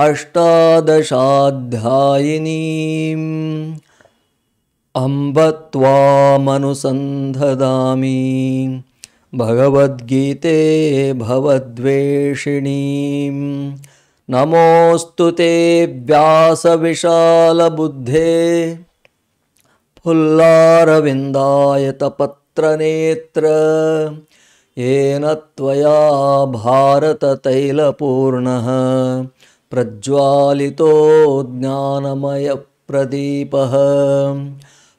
अष्टादशाध्यायिनीम् त्वामनुसन्धदामि भगवद्गीते भवद्वेषिणीं नमोऽस्तु ते व्यासविशालबुद्धे फुल्लारविन्दायतपत्रनेत्र येन त्वया भारततैलपूर्णः प्रज्वालितो ज्ञानमयप्रदीपः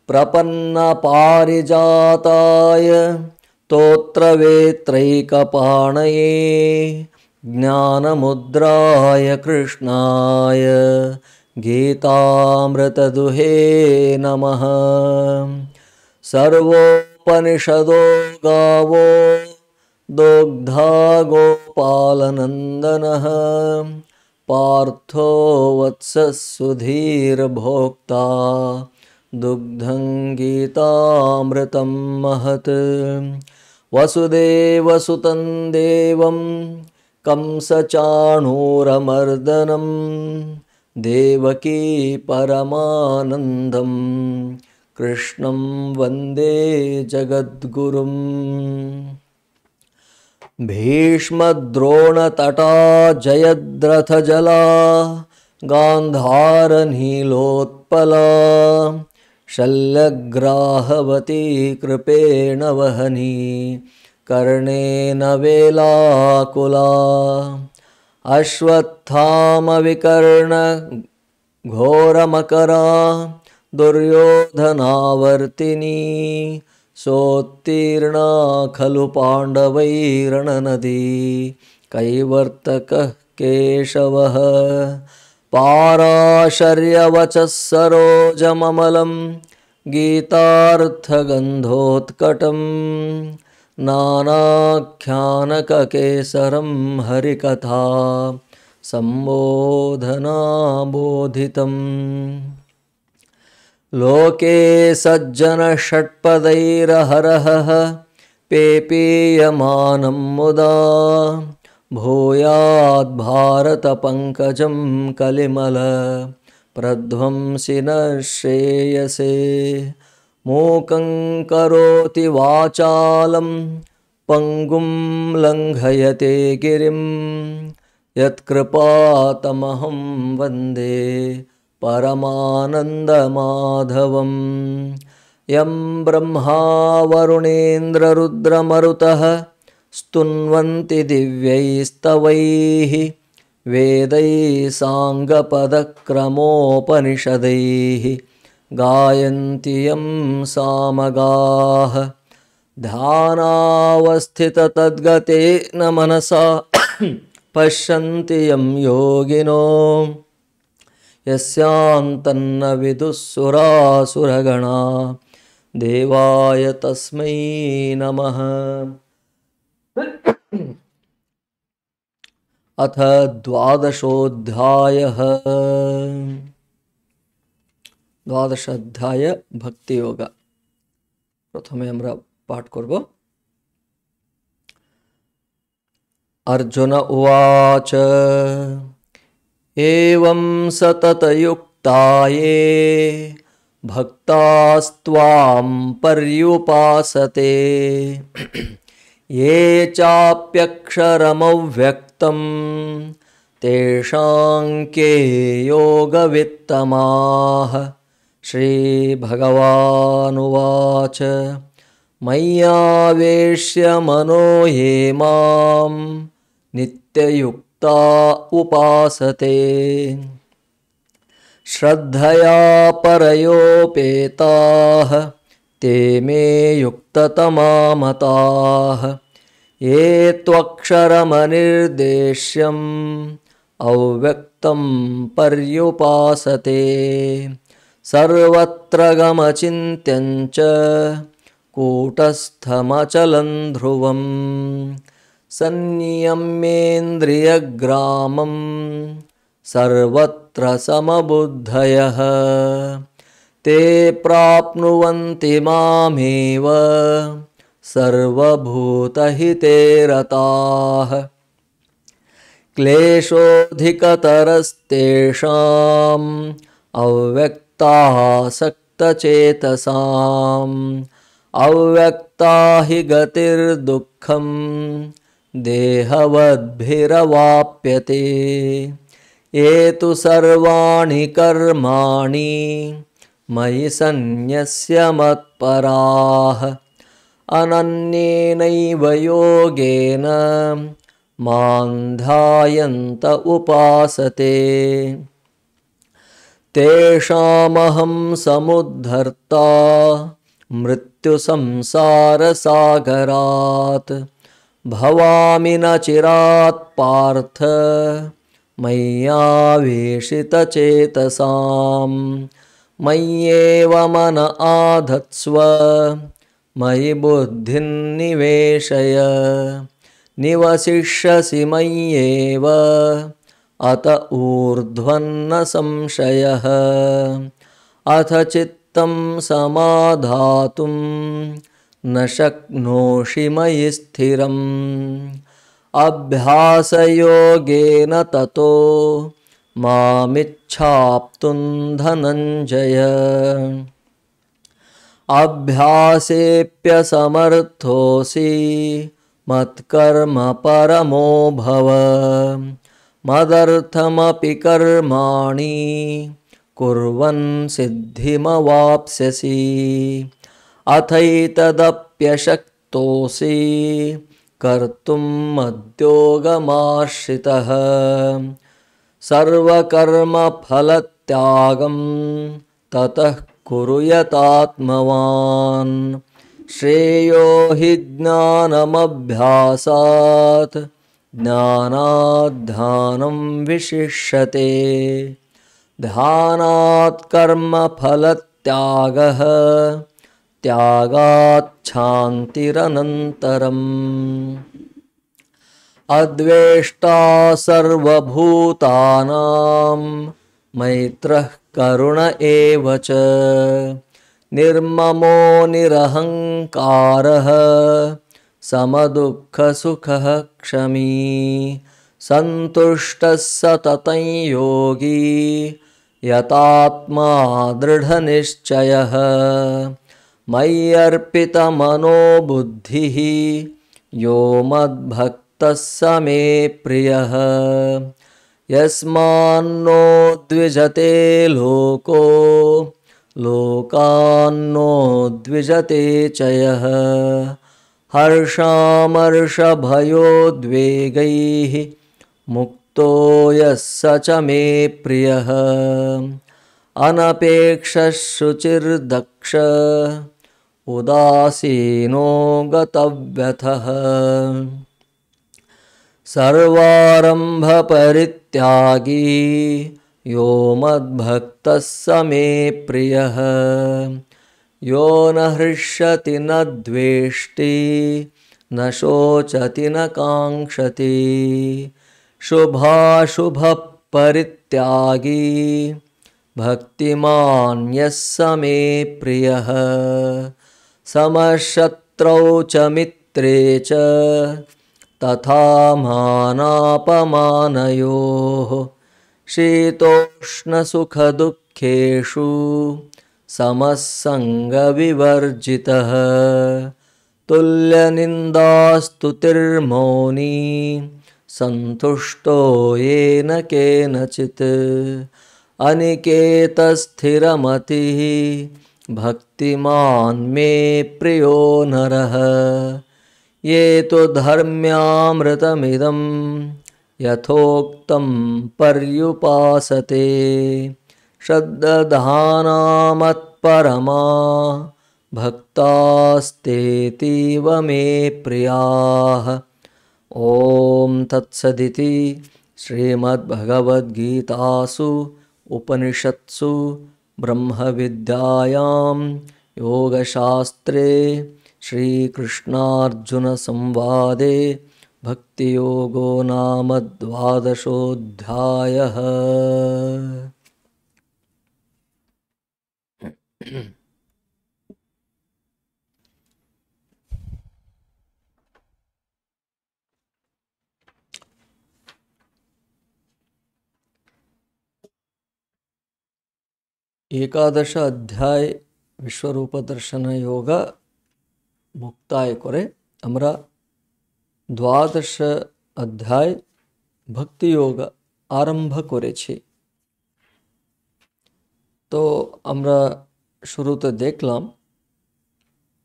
प्रपन्नपारिजाताय ज्ञान ज्ञानमुद्राय कृष्णाय गीतामृतदुहे नम सर्वोपनिषदो गावो दोग्धा गोपालनन्दनः पार्थो वत्सः सुधीर्भोक्ता दुग्धं गीतामृतं महत् वसुदेवसुतं देवं कंसचाणूरमर्दनं देवकी परमानन्दं कृष्णं वन्दे जगद्गुरुम् भीष्मद्रोणतटा जयद्रथजला गान्धारनीलोत्पला शल्यग्राहवती कृपेण वहनी कर्णेन वेलाकुला अश्वत्थामविकर्णघोरमकरा दुर्योधनावर्तिनी सोत्तीर्णा खलु पाण्डवैरणनदी कैवर्तकः केशवः पाराशर्यवचः सरोजममलं गीतार्थगन्धोत्कटं नानाख्यानकेसरं हरिकथा सम्बोधनाबोधितम् लोके सज्जनषट्पदैरहरहः पेपीयमानं मुदा भूयाद्भारतपङ्कजं कलिमल प्रध्वंसि श्रेयसे मूकं करोति वाचालं पङ्गुं लङ्घयते गिरिं यत्कृपातमहं वन्दे परमानन्दमाधवं यं ब्रह्मा वरुणेन्द्ररुद्रमरुतः स्तुन्वन्ति दिव्यैस्तवैः वेदैः साङ्गपदक्रमोपनिषदैः गायन्ति यं सामगाः ध्यानावस्थिततद्गते न मनसा पश्यन्ति यं योगिनो यस्यान्तन्न विदुःसुरासुरगणा देवाय तस्मै नमः अथ द्वादशोऽध्यायः द्वादश अध्याय भक्ति योग प्रथम पाठ करब अर्जुन उवाच एवं सततयुक्ता ये भक्तास्त्वां पर्युपासते ये चाप्यक्षरमव्यक्तं तेषां के योगवित्तमाः श्रीभगवानुवाच मय्यावेश्य मनो ये मां नित्ययुक् ता उपासते श्रद्धया परयोपेताः ते मे युक्ततमामताः ये त्वक्षरमनिर्देश्यम् अव्यक्तं पर्युपासते सर्वत्र गमचिन्त्यञ्च कूटस्थमचलं ध्रुवम् सन्नियमेन्द्रियग्रामं सर्वत्र समबुद्धयः ते प्राप्नुवन्ति मामेव सर्वभूतहिते रताः क्लेशोऽधिकतरस्तेषाम् अव्यक्तासक्तचेतसाम् अव्यक्ता हि गतिर्दुःखम् देहवद्भिरवाप्यते ये तु सर्वाणि कर्माणि मयि सन्न्यस्य मत्पराः अनन्येनैव योगेन मान्धायन्त उपासते तेषामहं समुद्धर्ता मृत्युसंसारसागरात् भवामि न चिरात् पार्थ चेतसां मय्येव मन आधत्स्व मयि बुद्धिन्निवेशय निवसिष्यसि मय्येव अत ऊर्ध्वन्न संशयः अथ चित्तं समाधातुम् न शक्नोषि मयि स्थिरम् अभ्यासयोगेन ततो मामिच्छाप्तुं धनञ्जय अभ्यासेऽप्यसमर्थोऽसि मत्कर्म परमो भव मदर्थमपि कर्माणि कुर्वन् सिद्धिमवाप्स्यसि अथैतदप्यशक्तोऽसि कर्तुम् मद्योगमाश्रितः सर्वकर्मफलत्यागम् ततः कुरु यतात्मवान् श्रेयो हि ज्ञानमभ्यासात् ज्ञानात् विशिष्यते ध्यानात् कर्मफलत्यागः त्यागाच्छान्तिरनन्तरम् अद्वेष्टा सर्वभूतानां मैत्रः करुण एव च निर्ममो निरहङ्कारः समदुःखसुखः क्षमी सन्तुष्टः सततं योगी यतात्मा दृढनिश्चयः मय्यर्पितमनोबुद्धिः यो मद्भक्तः स मे प्रिय यस्मान्नो द्विजते लोको लोकान्नो द्विजते च यः हर्षामर्षभयोद्वेगैः मुक्तो यः स च मे प्रियः अनपेक्षशुचिर्दक्ष उदासीनो गतव्यथः सर्वारम्भपरित्यागी यो मद्भक्तः स मे प्रियः यो न हृष्यति न द्वेष्टि न शोचति न काङ्क्षति शुभाशुभपरित्यागी भक्तिमान्यः स मे प्रियः समशत्रौ च मित्रे च तथा मानापमानयोः शीतोष्णसुखदुःखेषु समःसङ्गविवर्जितः तुल्यनिन्दास्तुतिर्मौनी सन्तुष्टो येन केनचित् अनिकेतस्थिरमतिः भक्तिमान मे प्रियो नर ये तो धर्म्यामृतमिदं यथोक्तं पर्युपासते श्रद्धानामत्परमा भक्तास्तेतीव मे प्रियाः ॐ तत्सदिति श्रीमद्भगवद्गीतासु उपनिषत्सु ब्रह्मविद्यायां योगशास्त्रे श्रीकृष्णार्जुनसंवादे भक्तियोगो नाम द्वादशोऽध्यायः ಏಕಾದಶ অধ্যায় বিশ্বরূপ দর্শন যোগ মুক্তায় করে আমরা দ্বাদশ অধ্যায় ভক্তি ভক্তিযোগ আরম্ভ করেছি তো আমরা শুরুতে দেখলাম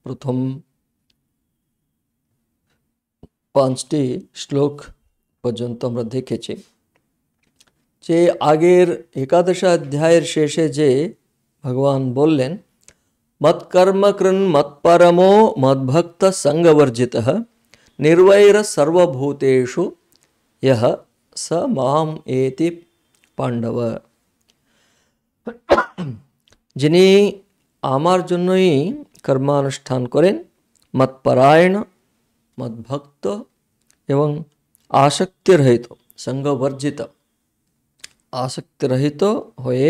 প্রথম পাঁচটি শ্লোক পর্যন্ত আমরা দেখেছি যে আগের একাদশাধ্যায়ের শেষে যে ভগবান বললেন মৎকর্মকৃন মৎপরমো মদ্ভক্ত সঙ্গবর্জিত निर्वैर सर्वभूतेषु यः स माम एति পাণ্ডব যিনি আমার জন্যই কর্মানুষ্ঠান করেন মৎপরায়ণ মদ্ভক্ত এবং আসক্তিরহিত সঙ্গবর্জিত আসক্তিরহিত হয়ে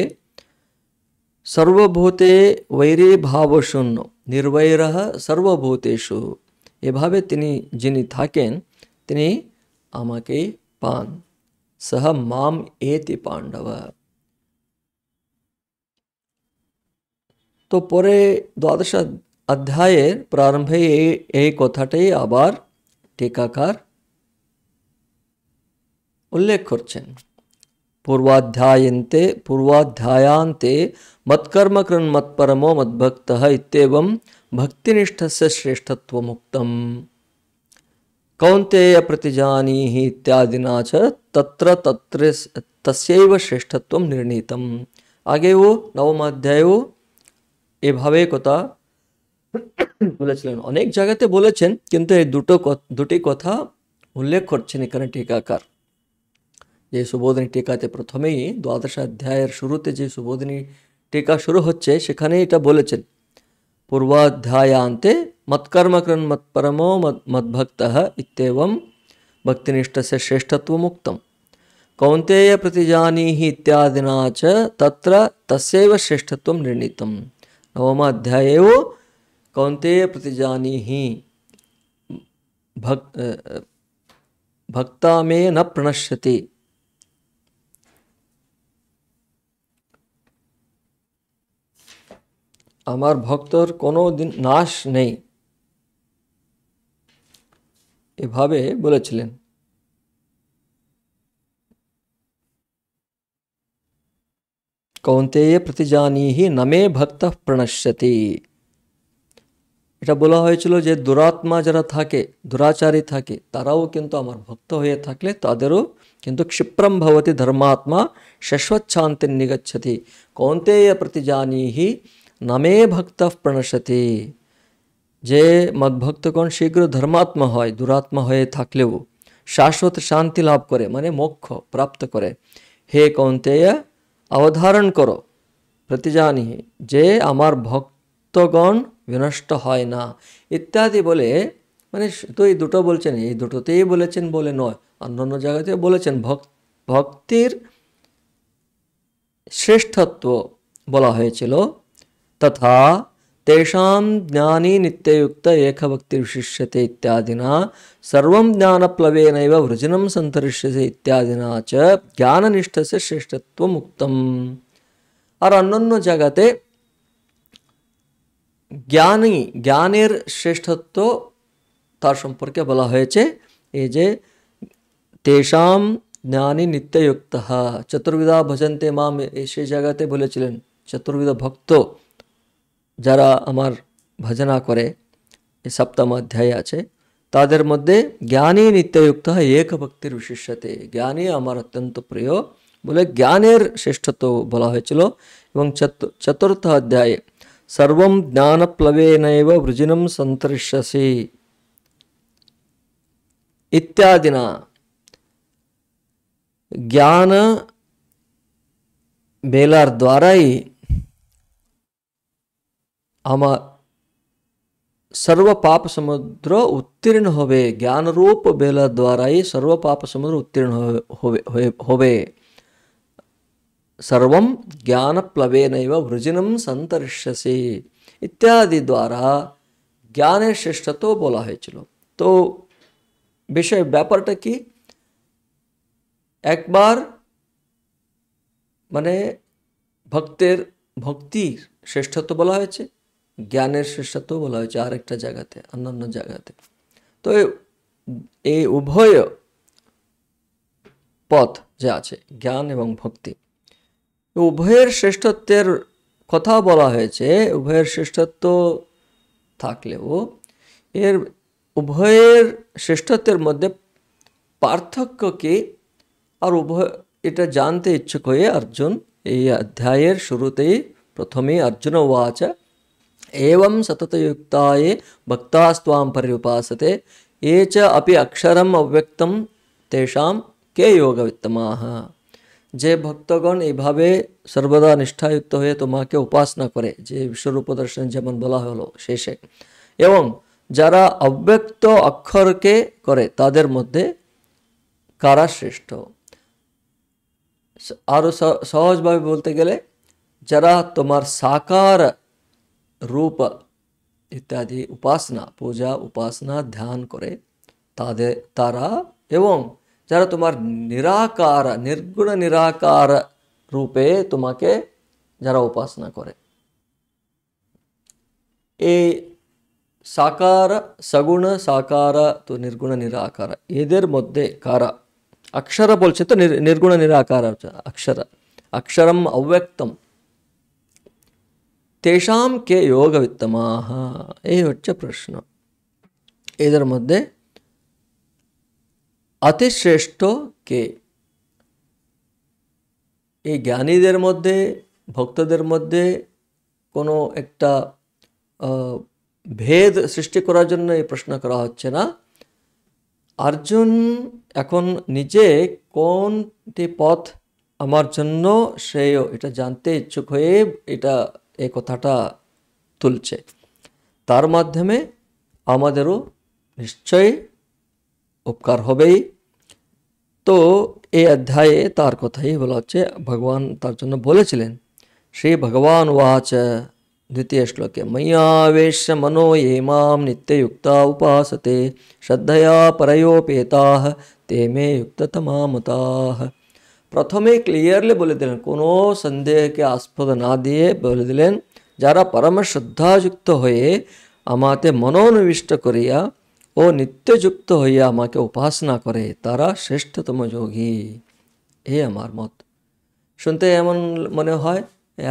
সর্বভূতে বৈরী ভাবশূন্য নির্বৈর সর্বভূতেষু এভাবে তিনি যিনি থাকেন তিনি আমাকে পান সহ মাম এতি পাণ্ডব তো পরে দ্বাদশ অধ্যায়ের প্রারম্ভে এই কথাটাই আবার টিকাকার উল্লেখ করছেন पूर्वाध्यायन्ते पूर्वाध्यायान्ते मत्कर्म कृन् मत्परमो मद्भक्तः इत्येवं भक्तिनिष्ठस्य श्रेष्ठत्वमुक्तम् कौन्तेय प्रतिजानीहि इत्यादिना च तत्र तत्र तस्यैव श्रेष्ठत्वं निर्णीतम् আগেও নবম অধ্যায়েও এভাবে কথা বলেছিলেন অনেক জায়গাতে বলেছেন কিন্তু এই দুটো দুটি কথা উল্লেখ করছেন এখানে টিকাকার যে সুবোধনী টিকাতে প্রথমেই দ্বাদশ অধ্যায়ের শুরুতে যে সুবোধনী টিকা শুরু হচ্ছে সেখানে এটা বলেছেন পূর্বাধ্যায়ান্তে মৎকর্মকরণ মৎপরমো মদ্ভক্ত ইত্যেবম भक्तिनिष्ठस्य श्रेष्ठत्वमुक्तं कौन्तेयप्रतिजानीहि इत्यादिना च तत्र तस्यैव श्रेष्ठत्वं निर्णीतं नवमाध्याये एव कौन्तेयप्रतिजानीहि भक् भक्ता मे न प्रणश्यति আমার ভক্তর কোনোদিন নাশ নেই এব ভাবে বলেছিলেন কৌন্তেয় প্রতিজানিহি নমে ভক্তঃ প্রণশ্যতি এটা বলা হয়েছিল যে দুরাत्मा যারা থাকে দুরাচারী থাকে তারাওও কিন্তু আমার ভক্ত হয়ে থাকলে তাদেরকে কিন্তু ক্ষিপ্রং ভবতি ধর্মাত্মা শাশ্বতশান্তি নিগচ্ছতি কৌন্তেয় প্রতিজানিহি নামে ভক্ত প্রণশতি যে মদভক্তগণ শীঘ্র ধর্মাত্মা হয় দুরাত্মা হয়ে থাকলেও শাশ্বত শান্তি লাভ করে মানে মোক্ষ প্রাপ্ত করে হে কৌন্তেয় অবধারণ করো প্রতিজানি যে আমার ভক্তগণ বিনষ্ট হয় না ইত্যাদি বলে মানে তো এই দুটো বলছেন এই দুটোতেই বলেছেন বলে নয় অন্যান্য জায়গাতে বলেছেন ভক্ত ভক্তির শ্রেষ্ঠত্ব বলা হয়েছিল तथा तेषां ज्ञानी नित्ययुक्त एकभक्ति विशिष्यते इत्यादिना सर्वं ज्ञानप्लवेनैव वृजनं संतरिष्यते इत्यादिना च ज्ञाननिष्ठस्य श्रेष्ठत्वमुक्तम् और अन्य जगते ज्ञानी ज्ञानेर श्रेष्ठत्व तार संपर्क बला है चे ये जे तेषां ज्ञानी नित्ययुक्तः चतुर्विधा भजन्ते माम ऐसे जगते बोले चलन चतुर्विधा भक्तों যারা আমার ভজনা করে এই সপ্তম অধ্যায়ে আছে তাদের মধ্যে জ্ঞানী নিত্যযুক্ত এক ভক্তির বিশেষতে জ্ঞানী আমার অত্যন্ত প্রিয় বলে জ্ঞানের শ্রেষ্ঠত্ব বলা হয়েছিল এবং চতুর্থ অধ্যায়ে সর্বম জ্ঞানপ্লবেনৈব বৃজিনম সন্তরিষ্যসি ইত্যাদিনা জ্ঞান মেলার দ্বারাই हम सर्व पाप समुद्र उत्तीर्ण होवे ज्ञान रूप बेल द्वारा ही सर्व पाप समुद्र उत्तीर्ण होवे सर्व ज्ञान प्लवेन वृजिनम संतरिष्यसी इत्यादि द्वारा ज्ञान श्रेष्ठ तो बोला है चलो तो विषय व्यापार কি एक बार ভক্তের भक्तर भक्ति श्रेष्ठत्व হয়েছে জ্ঞানের শ্রেষ্ঠত্ব বলা হয়েছে আরেকটা জায়গাতে অন্যান্য জায়গাতে তো এই উভয় পথ যে আছে জ্ঞান এবং ভক্তি উভয়ের শ্রেষ্ঠত্বের কথা বলা হয়েছে উভয়ের শ্রেষ্ঠত্ব থাকলেও এর উভয়ের শ্রেষ্ঠত্বের মধ্যে পার্থক্য কি আর উভয় এটা জানতে ইচ্ছুক হয়ে অর্জুন এই অধ্যায়ের শুরুতেই প্রথমেই অর্জুন আচা एवं सततयुक्ता ये भक्तास्त्वां पर्युपासते ये च अपि अक्षरम অব্যক্তম তেষাম কে যোগবিত্তমাহ যে ভক্তগণ এইভাবে সর্বদা নিষ্ঠাযুক্ত হয়ে তোমাকে উপাসনা করে যে বিশ্বরূপ দর্শন যেমন বলা হলো শেষে এবং যারা অব্যক্ত অক্ষরকে করে তাদের মধ্যে কারা শ্রেষ্ঠ আরও সহজভাবে বলতে গেলে যারা তোমার সাকার রূপ ইত্যাদি উপাসনা পূজা উপাসনা ধ্যান করে তাদের তারা এবং যারা তোমার নিরাকার নির্গুণ নিরাকার রূপে তোমাকে যারা উপাসনা করে এই সাকার সগুণ সাকার তো নির্গুণ নিরাকার এদের মধ্যে কার অক্ষর বলছে তো নির্গুণ নিরাকার আচ্ছা, অক্ষর অক্ষরম অব্যক্তম তেষাম কে যোগবিত্তমাহ এই হচ্ছে প্রশ্ন এদের মধ্যে অতিশ্রেষ্ঠ কে এই জ্ঞানীদের মধ্যে ভক্তদের মধ্যে কোনো একটা ভেদ সৃষ্টি করার জন্য এই প্রশ্ন করা হচ্ছে না অর্জুন এখন নিজে কোনটি পথ আমার জন্য শ্রেয় এটা জানতে ইচ্ছুক হয়ে এটা এই কথাটা তুলছে তার মাধ্যমে আমাদেরও নিশ্চয়ই উপকার হবেই তো এই অধ্যায়ে তার কথাই বলা হচ্ছে ভগবান তার জন্য বলেছিলেন শ্রী ভগবান ওয়াচ দ্বিতীয় শ্লোকে মৈয়াবেশ মনো এমাম নিত্যযুক্তা উপাসতে শ্রদ্ধয়া পরয়োপেতা ते তমা युक्ततमामताः প্রথমে ক্লিয়ারলি বলে দিলেন কোনো সন্দেহকে আস্পদ না দিয়ে বলে দিলেন যারা পরম শ্রদ্ধাযুক্ত হয়ে আমাতে মনোনিবিষ্ট করিয়া ও নিত্যযুক্ত হইয়া আমাকে উপাসনা করে তারা শ্রেষ্ঠতম যোগী এ আমার মত শুনতে এমন মনে হয়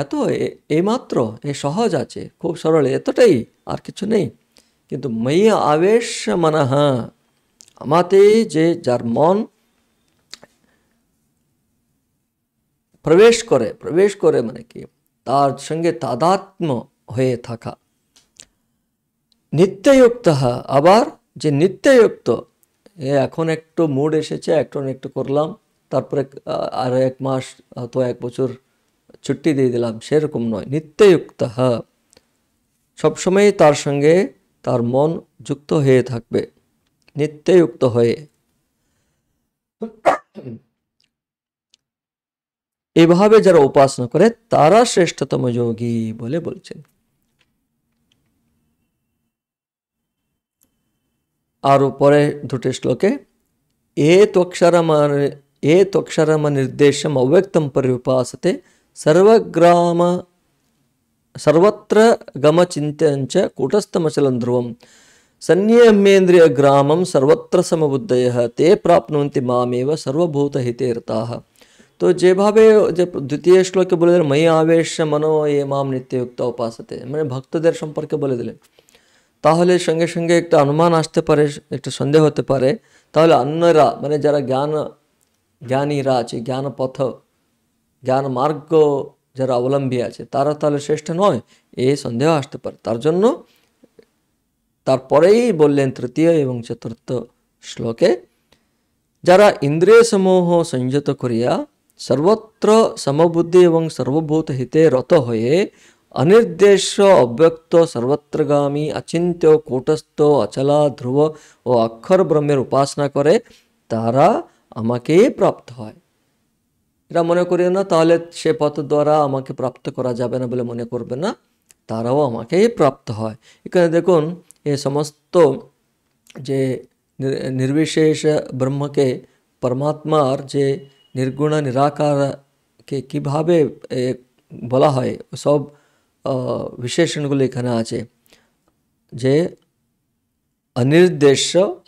এত এইমাত্র এ সহজ আছে খুব সরল এতটাই আর কিছু নেই কিন্তু মেয়ে আবেশ হ্যাঁ আমাতে যে যার মন প্রবেশ করে প্রবেশ করে মানে কি তার সঙ্গে তাদাত্ম হয়ে থাকা নিত্যযুক্ত আবার যে নিত্যযুক্ত এখন একটু মুড এসেছে একটু একটু করলাম তারপরে আর এক মাস অথবা এক বছর ছুটি দিয়ে দিলাম সেরকম নয় নিত্যযুক্ত সবসময় তার সঙ্গে তার মন যুক্ত হয়ে থাকবে নিত্যযুক্ত হয়ে এভাবে যারা উপাসনা করে তারা ಯೋಗಿ যোগী বলে ಆರು আর উপরে দুটি শ্লোকে এ ত্বক্ষরম ಎ ತ್ವಕ್ಷರಮ ನಿರ್ದೇಶಂ ಅವ್ಯಕ್ತಂ ಪರಿಪಾಸತೆ ಸರ್ವಗ್ರಾಮ ಸರ್ವತ್ರ ಗಮಚಿಂತ್ಯಂಚ ಕೂಟಸ್ಥಮಚಲಂ ಧ್ರುವಂ ಸನ್ನಿಯಮೇಂದ್ರಿಯ তো যেভাবে যে দ্বিতীয় শ্লোকে বলে দিলেন মহি আবেশ মনো এ ইয়ে মাম নিত্যুক্ত উপাসতে মানে ভক্তদের সম্পর্কে বলে দিলেন তাহলে সঙ্গে সঙ্গে একটা অনুমান আসতে পারে একটা সন্দেহ হতে পারে তাহলে অন্যরা মানে যারা জ্ঞান জ্ঞানীরা আছে জ্ঞান পথ জ্ঞান মার্গ যারা অবলম্বী আছে তারা তাহলে শ্রেষ্ঠ নয় এই সন্দেহ আসতে পারে তার জন্য তারপরেই বললেন তৃতীয় এবং চতুর্থ শ্লোকে যারা ইন্দ্রিয় সমূহ সংযত করিয়া সর্বত্র সমবুদ্ধি এবং সর্বভূত হিতে রত হয়ে অনির্দেশ অব্যক্ত সর্বত্রগামী অচিন্ত্য কূটস্থ অচলা ধ্রুব ও অক্ষর ব্রহ্মের উপাসনা করে তারা আমাকে প্রাপ্ত হয় এটা মনে করিও না তাহলে সে পথ দ্বারা আমাকে প্রাপ্ত করা যাবে না বলে মনে করবে না তারাও আমাকে প্রাপ্ত হয় এখানে দেখুন এ সমস্ত যে নির্বিশেষ ব্রহ্মকে পরমাত্মার যে निर्गुण निराकार के কীভাবে বলা হয় সব বিশেষণগুলো এখানে আছে যে अनिर्देश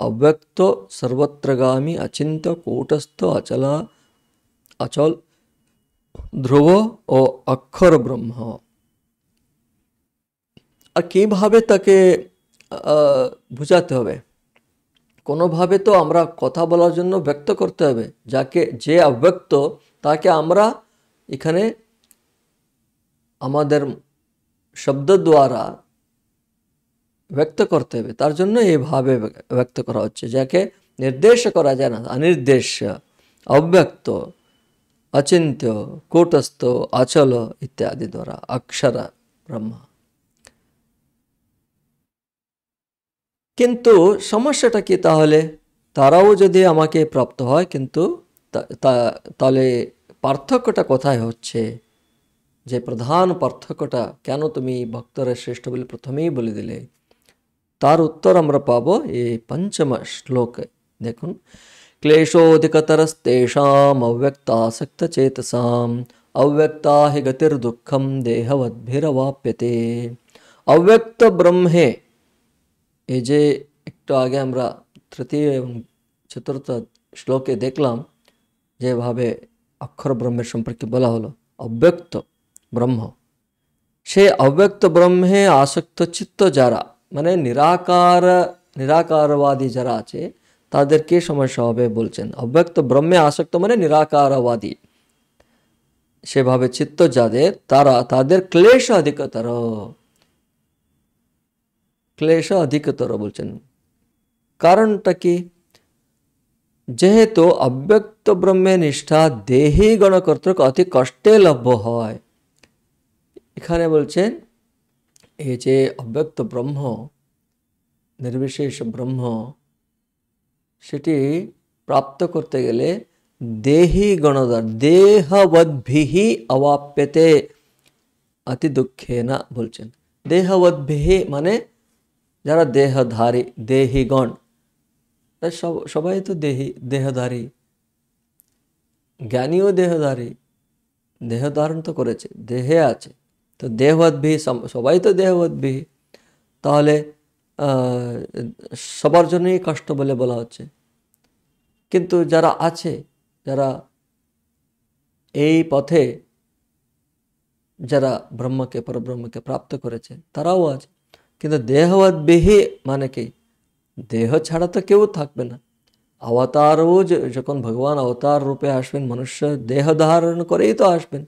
अव्यक्त सर्वत्रगामी अचिंत कूटस्थ अचला अचल ध्रुव ও অক্ষর ব্রহ্ম আর কীভাবে তাকে बुझाते हैं কোনোভাবে তো আমরা কথা বলার জন্য ব্যক্ত করতে হবে যাকে যে অব্যক্ত তাকে আমরা এখানে আমাদের শব্দ দ্বারা ব্যক্ত করতে হবে তার জন্য এইভাবে ব্যক্ত করা হচ্ছে যাকে নির্দেশ করা যায় না অনির্দেশ অব্যক্ত অচিন্ত্য কূটস্থ আচল ইত্যাদি দ্বারা অক্ষর ব্রহ্মা কিন্তু সমস্যাটা কি তাহলে তারাও যদি আমাকে প্রাপ্ত হয় কিন্তু তাহলে পার্থক্যটা কোথায় হচ্ছে যে প্রধান পার্থক্যটা কেন তুমি ভক্তরা শ্রেষ্ঠ বলে প্রথমেই বলে দিলে তার উত্তর আমরা পাব এই পঞ্চম শ্লোকে দেখুন ক্লেশোধিকতরস্তেষাম অব্যক্তাসক্তচেতসাম অব্যক্তা হি গতির দুঃখম দেহবদ্ভিরবাপ্যতে অব্যক্ত ব্রহ্মে এই যে একটু আগে আমরা তৃতীয় এবং চতুর্থ শ্লোকে দেখলাম যেভাবে অক্ষর ব্রহ্মের সম্পর্কে বলা হলো অব্যক্ত ব্রহ্ম সে অব্যক্ত ব্রহ্মে আসক্ত চিত্ত যারা মানে নিরাকার নিরাকারবাদী যারা আছে তাদের সমস্যা হবে বলছেন অব্যক্ত ব্রহ্মে আসক্ত মানে নিরাকারবাদী সেভাবে চিত্ত যাদের তারা তাদের ক্লেশ অধিকতর ক্লেশ অধিকতর বলছেন কারণটা কি যেহেতু অব্যক্ত ব্রহ্মে নিষ্ঠা দেহি গণকর্তৃক অতি কষ্টে লভ্য হয় এখানে বলছেন এই যে অব্যক্ত ব্রহ্ম নির্বিশেষ ব্রহ্ম সেটি প্রাপ্ত করতে গেলে দেহি গণদার দেহবদ্ভিহি অবাপ্যতে অতি দুঃখে না বলছেন দেহবদ্ভিহি মানে যারা দেহধারী দেহিগণ সব সবাই তো দেহি দেহধারী জ্ঞানীও দেহধারী দেহ ধারণ তো করেছে দেহে আছে তো দেহবদ্ভি সবাই তো দেহবদ্ভি তাহলে সবার জন্যই কষ্ট বলে বলা হচ্ছে কিন্তু যারা আছে যারা এই পথে যারা ব্রহ্মকে পরব্রহ্মকে প্রাপ্ত করেছে তারাও আছে কিন্তু দেহওয়াত বেহে মানে কি দেহ ছাড়া তো কেউ থাকবে না অবতারও যখন ভগবান অবতার রূপে আসবেন মনুষ্য দেহ ধারণ করেই তো আসবেন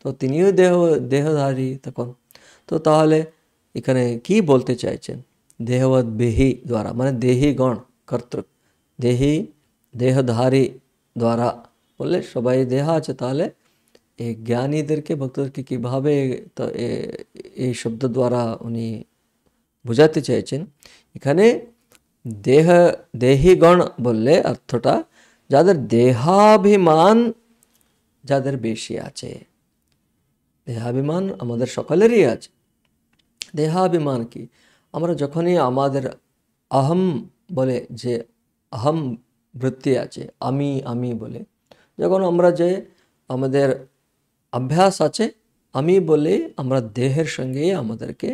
তো তিনিও দেহ দেহধারী তখন তো তাহলে এখানে কি বলতে চাইছেন দেহবৎ বেহি দ্বারা মানে দেহি গণ কর্তৃ দেহি দেহধারী দ্বারা বললে সবাই দেহ আছে তাহলে এই জ্ঞানীদেরকে ভক্তদেরকে কীভাবে তো এই শব্দ দ্বারা উনি বোঝাতে চাইছেন এখানে দেহ দেহিগণ বললে অর্থটা যাদের দেহাভিমান যাদের বেশি আছে দেহাভিমান আমাদের সকলেরই আছে দেহাভিমান কি আমরা যখনই আমাদের আহম বলে যে আহম বৃত্তি আছে আমি আমি বলে যখন আমরা যে আমাদের অভ্যাস আছে আমি বলে আমরা দেহের সঙ্গেই আমাদেরকে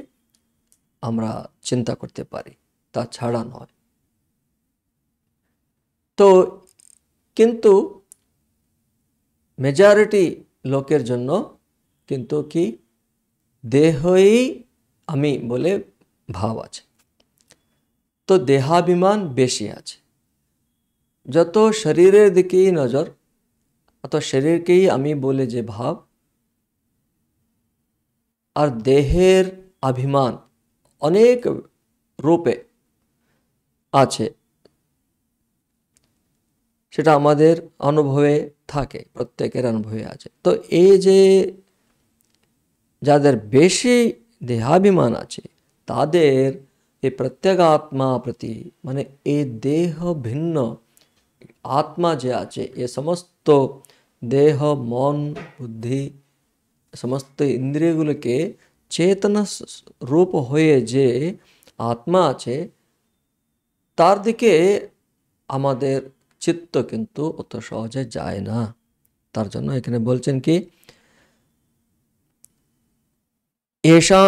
আমরা চিন্তা করতে পারি তাছাড়া নয় তো কিন্তু মেজরিটি লোকের জন্য কিন্তু কি দেহই আমি বলে ভাব আছে তো দেহাভিমান বেশি আছে যত শরীরের দিকেই নজর অত শরীরকেই আমি বলে যে ভাব আর দেহের অভিমান অনেক রূপে আছে সেটা আমাদের অনুভবে থাকে প্রত্যেকের অনুভবে আছে তো এই যে যাদের বেশি দেহাভিমান আছে তাদের এই প্রত্যেকাত্মা প্রতি মানে এই দেহ ভিন্ন আত্মা যে আছে এ সমস্ত দেহ মন বুদ্ধি সমস্ত ইন্দ্রিয়গুলোকে चेतन रूप हो जे आत्मा आर दिखे हम चित्त क्यों अत सहजे जाए ना तर তার জন্য এখানে বলছেন কি एषा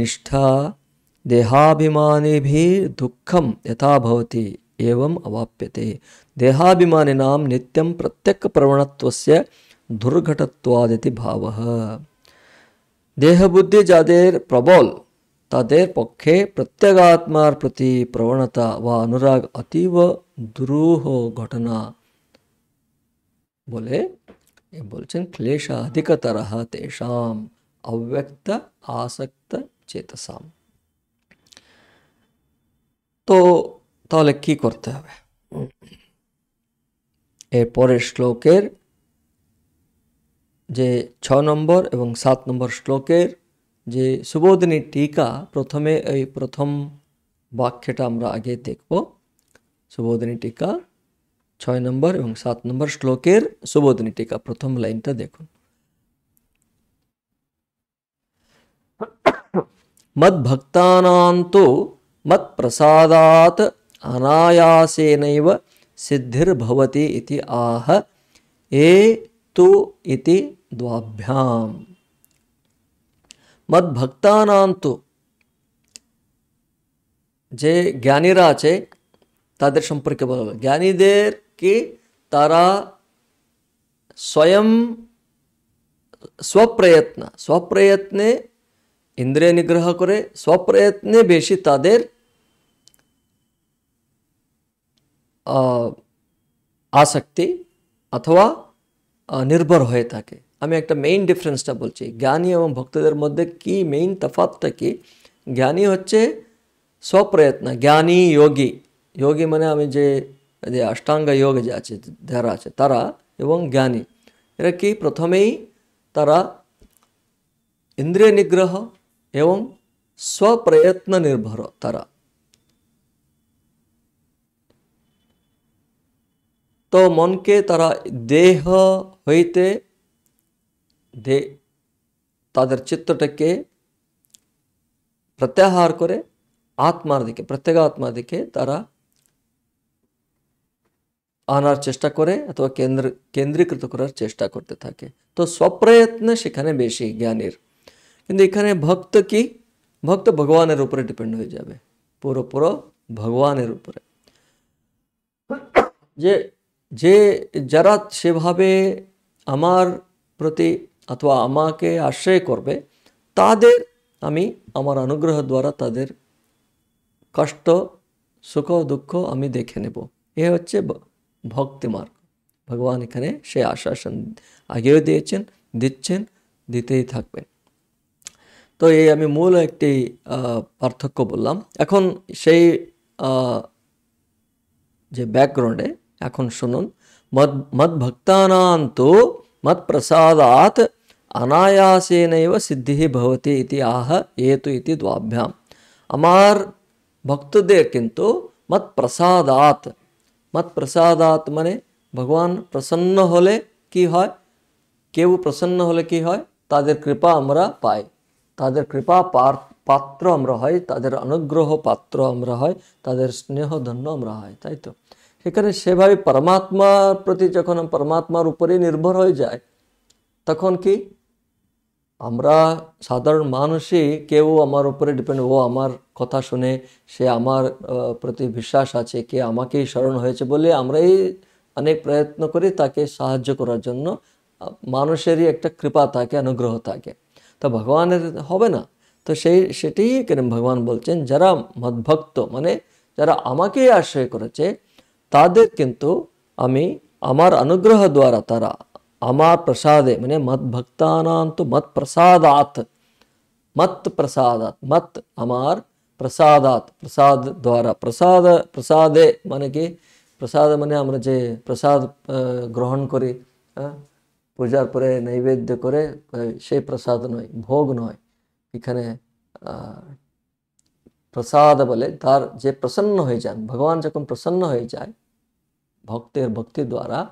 निष्ठा देहाभिमानी दुःखं यथा भवति एवम् अवाप्यते देहाभिमानिनां नित्यं দুর্ঘটত্বাদিতি ভাব দেহবুদ্ধি যাদের প্রবল তাদের পক্ষে প্রত্যেগাত্মার প্রতি প্রবণতা বা অনুরাগ অতীব দুরূহ ঘটনা বলে বলছেন ক্লেশ অধিকতর তেষাম অব্যক্ত আসক্ত চেতসাম তো তাহলে কি করতে হবে এরপরের শ্লোকের जे छ नम्बर एवं सात नम्बर श्लोकर जे सुबोधनी टीका प्रथम प्रथम वाक्यटा आगे देख सुबोधनी टीका छय नम्बर एवं सात नम्बर श्लोकर सुबोधनी टीका प्रथम लाइन टा देख मद्भक्तानां तो मत्प्रसादात् अनायासेनैव सिद्धिर्भवति इति आह ए तु इति द्वाभ्या द्वाभ्याम तो जे ज्ञानी राचे तादर संपर्क बोल ज्ञानी देर की तारा स्वयं स्वप्रयत्न स्वप्रयत्ने इंद्रिय निग्रह करे स्वप्रयत्ने बेशी तर आसक्ति अथवा निर्भर होए ताके আমি একটা মেইন ডিফারেন্সটা বলছি জ্ঞানী এবং ভক্তদের মধ্যে কি মেইন তফাতটা কি জ্ঞানী হচ্ছে স্বপ্রয়ত্ন জ্ঞানী যোগী যোগী মানে আমি যে যে অষ্টাঙ্গ যোগ যে আছে যারা আছে তারা এবং জ্ঞানী এরা কি প্রথমেই তারা ইন্দ্রিয় নিগ্রহ এবং স্বপ্রয়ত্ন নির্ভর তারা তো মনকে তারা দেহ হইতে தே தਦਰசித்தட்ட께 प्रत्याहार করে আত্মার দিকে প্রত্যেক আত্মার দিকে তার আনার চেষ্টা করে অথবা কেন্দ্র কেন্দ্রীকৃত করার চেষ্টা করতে থাকে তো স্বপ্রয়त्न শিখানে বেশি জ্ঞানীর কিন্তু এখানে ভক্ত কি ভক্ত ভগবান এর উপরে ডিপেন্ড হয়ে যাবে পুরো পুরো ভগবানের উপরে যে যে জড়ত সেভাবে আমার প্রতি অথবা আমাকে আশ্রয় করবে তাদের আমি আমার অনুগ্রহ দ্বারা তাদের কষ্ট সুখ দুঃখ আমি দেখে নেব এ হচ্ছে ভক্তি মার্গ ভগবান এখানে সে আশ্বাসন আগেও দিয়েছেন দিচ্ছেন দিতেই থাকবেন তো এই আমি মূল একটি পার্থক্য বললাম এখন সেই যে ব্যাকগ্রাউন্ডে এখন শুনুন মদ মদ মদ প্রসাদাত अनायासेन सिद्धि बवती आह हेतु द्वाभ्या अमार भक्त दे किंतु मत प्रसादात मत प्रसादात मने भगवान प्रसन्न होले की है केव प्रसन्न होले की है तादर कृपा हमरा पाए तादर कृपा पार पात्र हमरा है तादर अनुग्रह पात्र हमरा है तादर स्नेह धन्य हमरा है तई तो এখানে সেভাবে পরমাত্মার প্রতি যখন পরমাত্মার উপরে নির্ভর হয়ে যায় তখন কি আমরা সাধারণ মানুষই কেউ আমার উপরে ডিপেন্ড ও আমার কথা শুনে সে আমার প্রতি বিশ্বাস আছে কে আমাকেই স্মরণ হয়েছে বলে আমরাই অনেক প্রয়ত্ন করি তাকে সাহায্য করার জন্য মানুষেরই একটা কৃপা থাকে অনুগ্রহ থাকে তো ভগবানের হবে না তো সেই সেটি কেন ভগবান বলছেন যারা মদভক্ত মানে যারা আমাকেই আশ্রয় করেছে তাদের কিন্তু আমি আমার অনুগ্রহ দ্বারা তারা अमार प्रसाद मैने मत भक्तानांतु मत प्रसादात मत प्रसादात मत अमार प्रसादात प्रसाद द्वारा प्रसाद प्रसाद मान कि प्रसाद मैंने हम जे प्रसाद ग्रहण कर पूजा पर नैवेद्य कर प्रसाद नय भोग नय इन प्रसाद बोले तार जे प्रसन्न हो जाए भगवान जो प्रसन्न हो जाए भक्त भक्ति द्वारा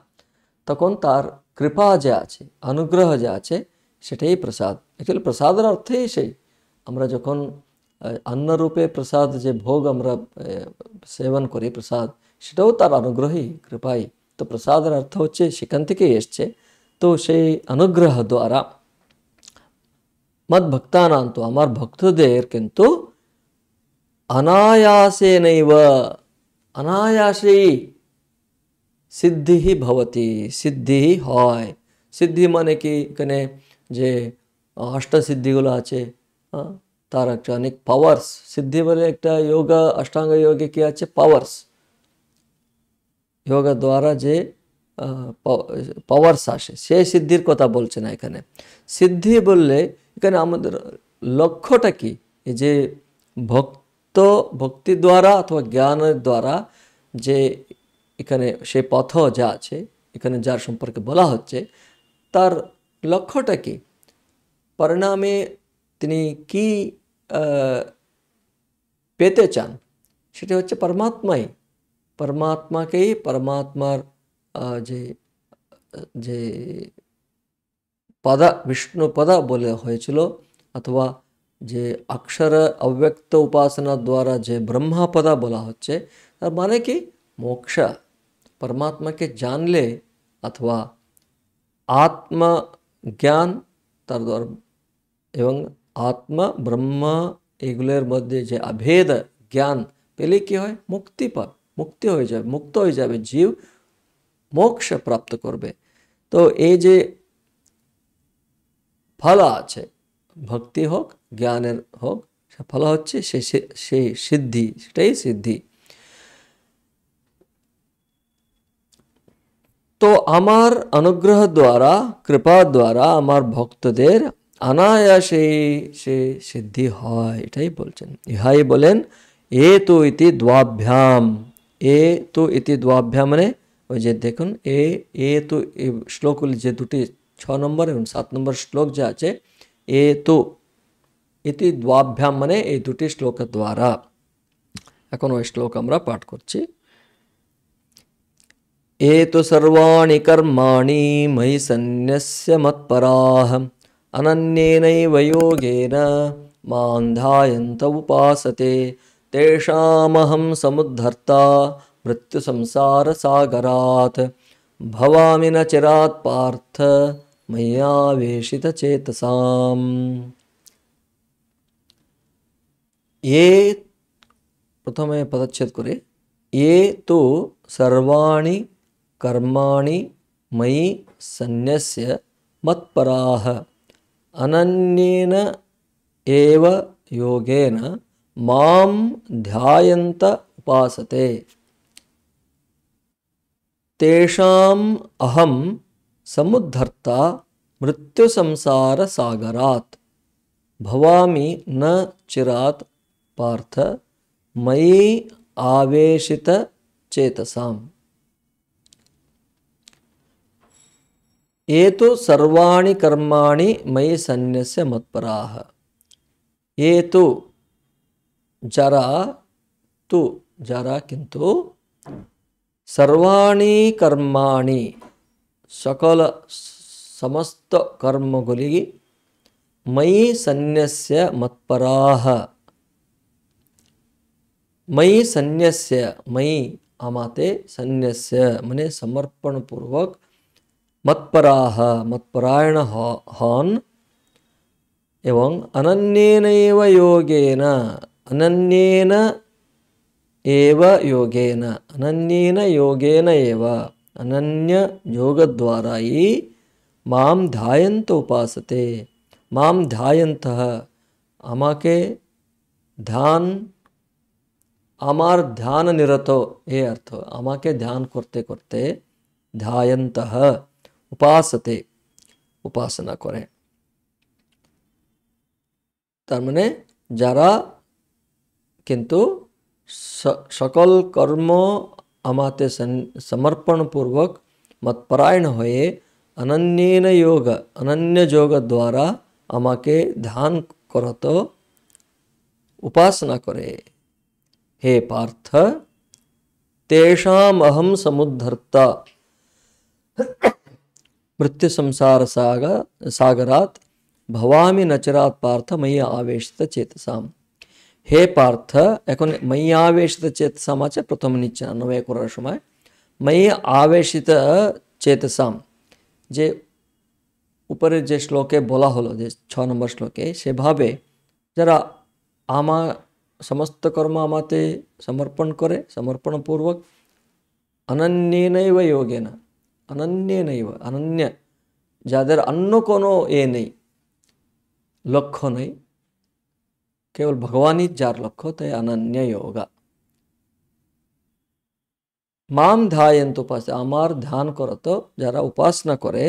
तक तो तार কৃপা যে আছে অনুগ্রহ যে আছে সেটাই প্রসাদ অ্যাকচুয়ালি প্রসাদের অর্থেই সেই আমরা যখন অন্নরূপে প্রসাদ যে ভোগ আমরা সেবন করি প্রসাদ সেটাও তার অনুগ্রহী কৃপাই তো প্রসাদের অর্থ হচ্ছে সেখান থেকেই এসছে তো সেই অনুগ্রহ দ্বারা মদ্ভক্তানাম তো আমার ভক্তদের কিন্তু অনায়াসে নৈব অনায়াসেই সিদ্ধিহি ভবতি সিদ্ধিহি হয় সিদ্ধি মানে কি এখানে যে অষ্টসিদ্ধিগুলো আছে তার একটা অনেক পাওয়ার্স সিদ্ধি বলে একটা যোগা অষ্টাঙ্গ যোগে কি আছে পাওয়ার্স যোগা দ্বারা যে পাওয়ার্স আসে সেই সিদ্ধির কথা বলছে না এখানে সিদ্ধি বললে এখানে আমাদের লক্ষ্যটা কি যে ভক্ত ভক্তি দ্বারা অথবা জ্ঞানের দ্বারা যে এখানে সে পথ যা আছে এখানে যার সম্পর্কে বলা হচ্ছে তার লক্ষ্যটা কি পরিণামে তিনি কি পেতে চান সেটা হচ্ছে পরমাত্মাই পরমাত্মাকেই পরমাত্মার যে যে পদা বিষ্ণু পদা বলে হয়েছিল অথবা যে অক্ষর অব্যক্ত উপাসনা দ্বারা যে ব্রহ্মা পদা বলা হচ্ছে তার মানে কি মোক্ষা परमात्मा के जान ले अथवा আত্মজ্ঞান তার এবং আত্মা ব্রহ্মা এগুলোর মধ্যে যে আভেদ জ্ঞান পেলে কি হয় মুক্তি পাবে মুক্তি হয়ে যাবে মুক্ত হয়ে যাবে জীব মোক্ষ প্রাপ্ত করবে তো এই যে ফল আছে ভক্তি হোক জ্ঞানের হোক সে ফল হচ্ছে সে সেই সিদ্ধি সেটাই সিদ্ধি তো আমার অনুগ্রহ দ্বারা কৃপা দ্বারা আমার ভক্তদের অনায়াসে সে সিদ্ধি হয় এটাই বলছেন ইহাই বলেন এ তো ইতি দ্বাভ্যাম এ তো ইতি দ্বাভ্যাম মানে ওই যে দেখুন এ এ তো শ্লোকগুলি যে দুটি ছ নম্বর এবং সাত নম্বর শ্লোক যে আছে এ তো ইতি দ্বাভ্যাম মানে এই দুটি শ্লোকের দ্বারা এখন ওই শ্লোক আমরা পাঠ করছি ये तो सर्वा कर्मा मयि सन्न्यस्य मत्पराः अन योगेन मान्धायन्त उपासते तेषामहं समुद्धर्ता मृत्युसंसारसागरात् भवामि न चिरात् पार्थ चेतसा ये प्रथम पदच्छेद करे ये तो सर्वाणी කර්මාණි මයි සන්‍යස්ය මත්පරාහ අනන්නේන ඒව යෝගේන මාම් ධ්‍යායන්ත උපාසතේ තේෂාම් අහම් සමුද්ධර්තා මෘත්‍යු සංසාර සාගරාත් භවාමි න චිරාත් පාර්ථ මයි ආවේශිත චේතසම් ये तो सर्वाणि कर्माणि मयि सन्न्यस्य मत्पराः ये तो जरा तो जरा किंतु सर्वाणि कर्माणि सकल समस्त कर्मगुलिगे मयि सन्न्यस्य मत्पराः मयि सन्न्यस्य मयि आमाते सन्न्यस्य मने समर्पण पूर्वक मत्पराः मत्परायणः हान् एवं अनन्येन एव योगेन अनन्येन एव योगेन अनन्येन योगेन एव अनन्ययोगद्वारा ये मां ध्यायन्त उपासते मां ध्यायन्तः আমাকে ধ্যান আমার ধ্যান নিরত এ অর্থ আমাকে ধ্যান করতে করতে ধ্যায়ন্তহ उपास उपासना करे तर मैंने जरा किंतु सकल कर्म अमाते समर्पण पूर्वक मतपरायण हुए अन्य योग अनन्य योग द्वारा अमा के ध्यान तो उपासना करे हे पार्थ तेषा अहम समुद्धरता मृत्यु संसार सागर सागरात भवामी नचरा पार्थ मई आवेशित चेतसा हे पार्थ एक मई आवेशित चेतसा चे प्रथम निच्छा नवे कुरशुमा मई आवेशित चेतसा जे ऊपर जे श्लोके बोला हलो छ नंबर श्लोके से भावे जरा आमा समस्त कर्म आमाते समर्पण करे समर्पण पूर्वक अनन्य नैव অনন্যে নেই অনন্য যাদের অন্য কোনো এ নেই লক্ষ্য নেই কেবল ভগবানই যার লক্ষ্য তাই অনন্য যোগা মাম ধায়ন্ত উপাস আমার ধ্যান করত যারা উপাসনা করে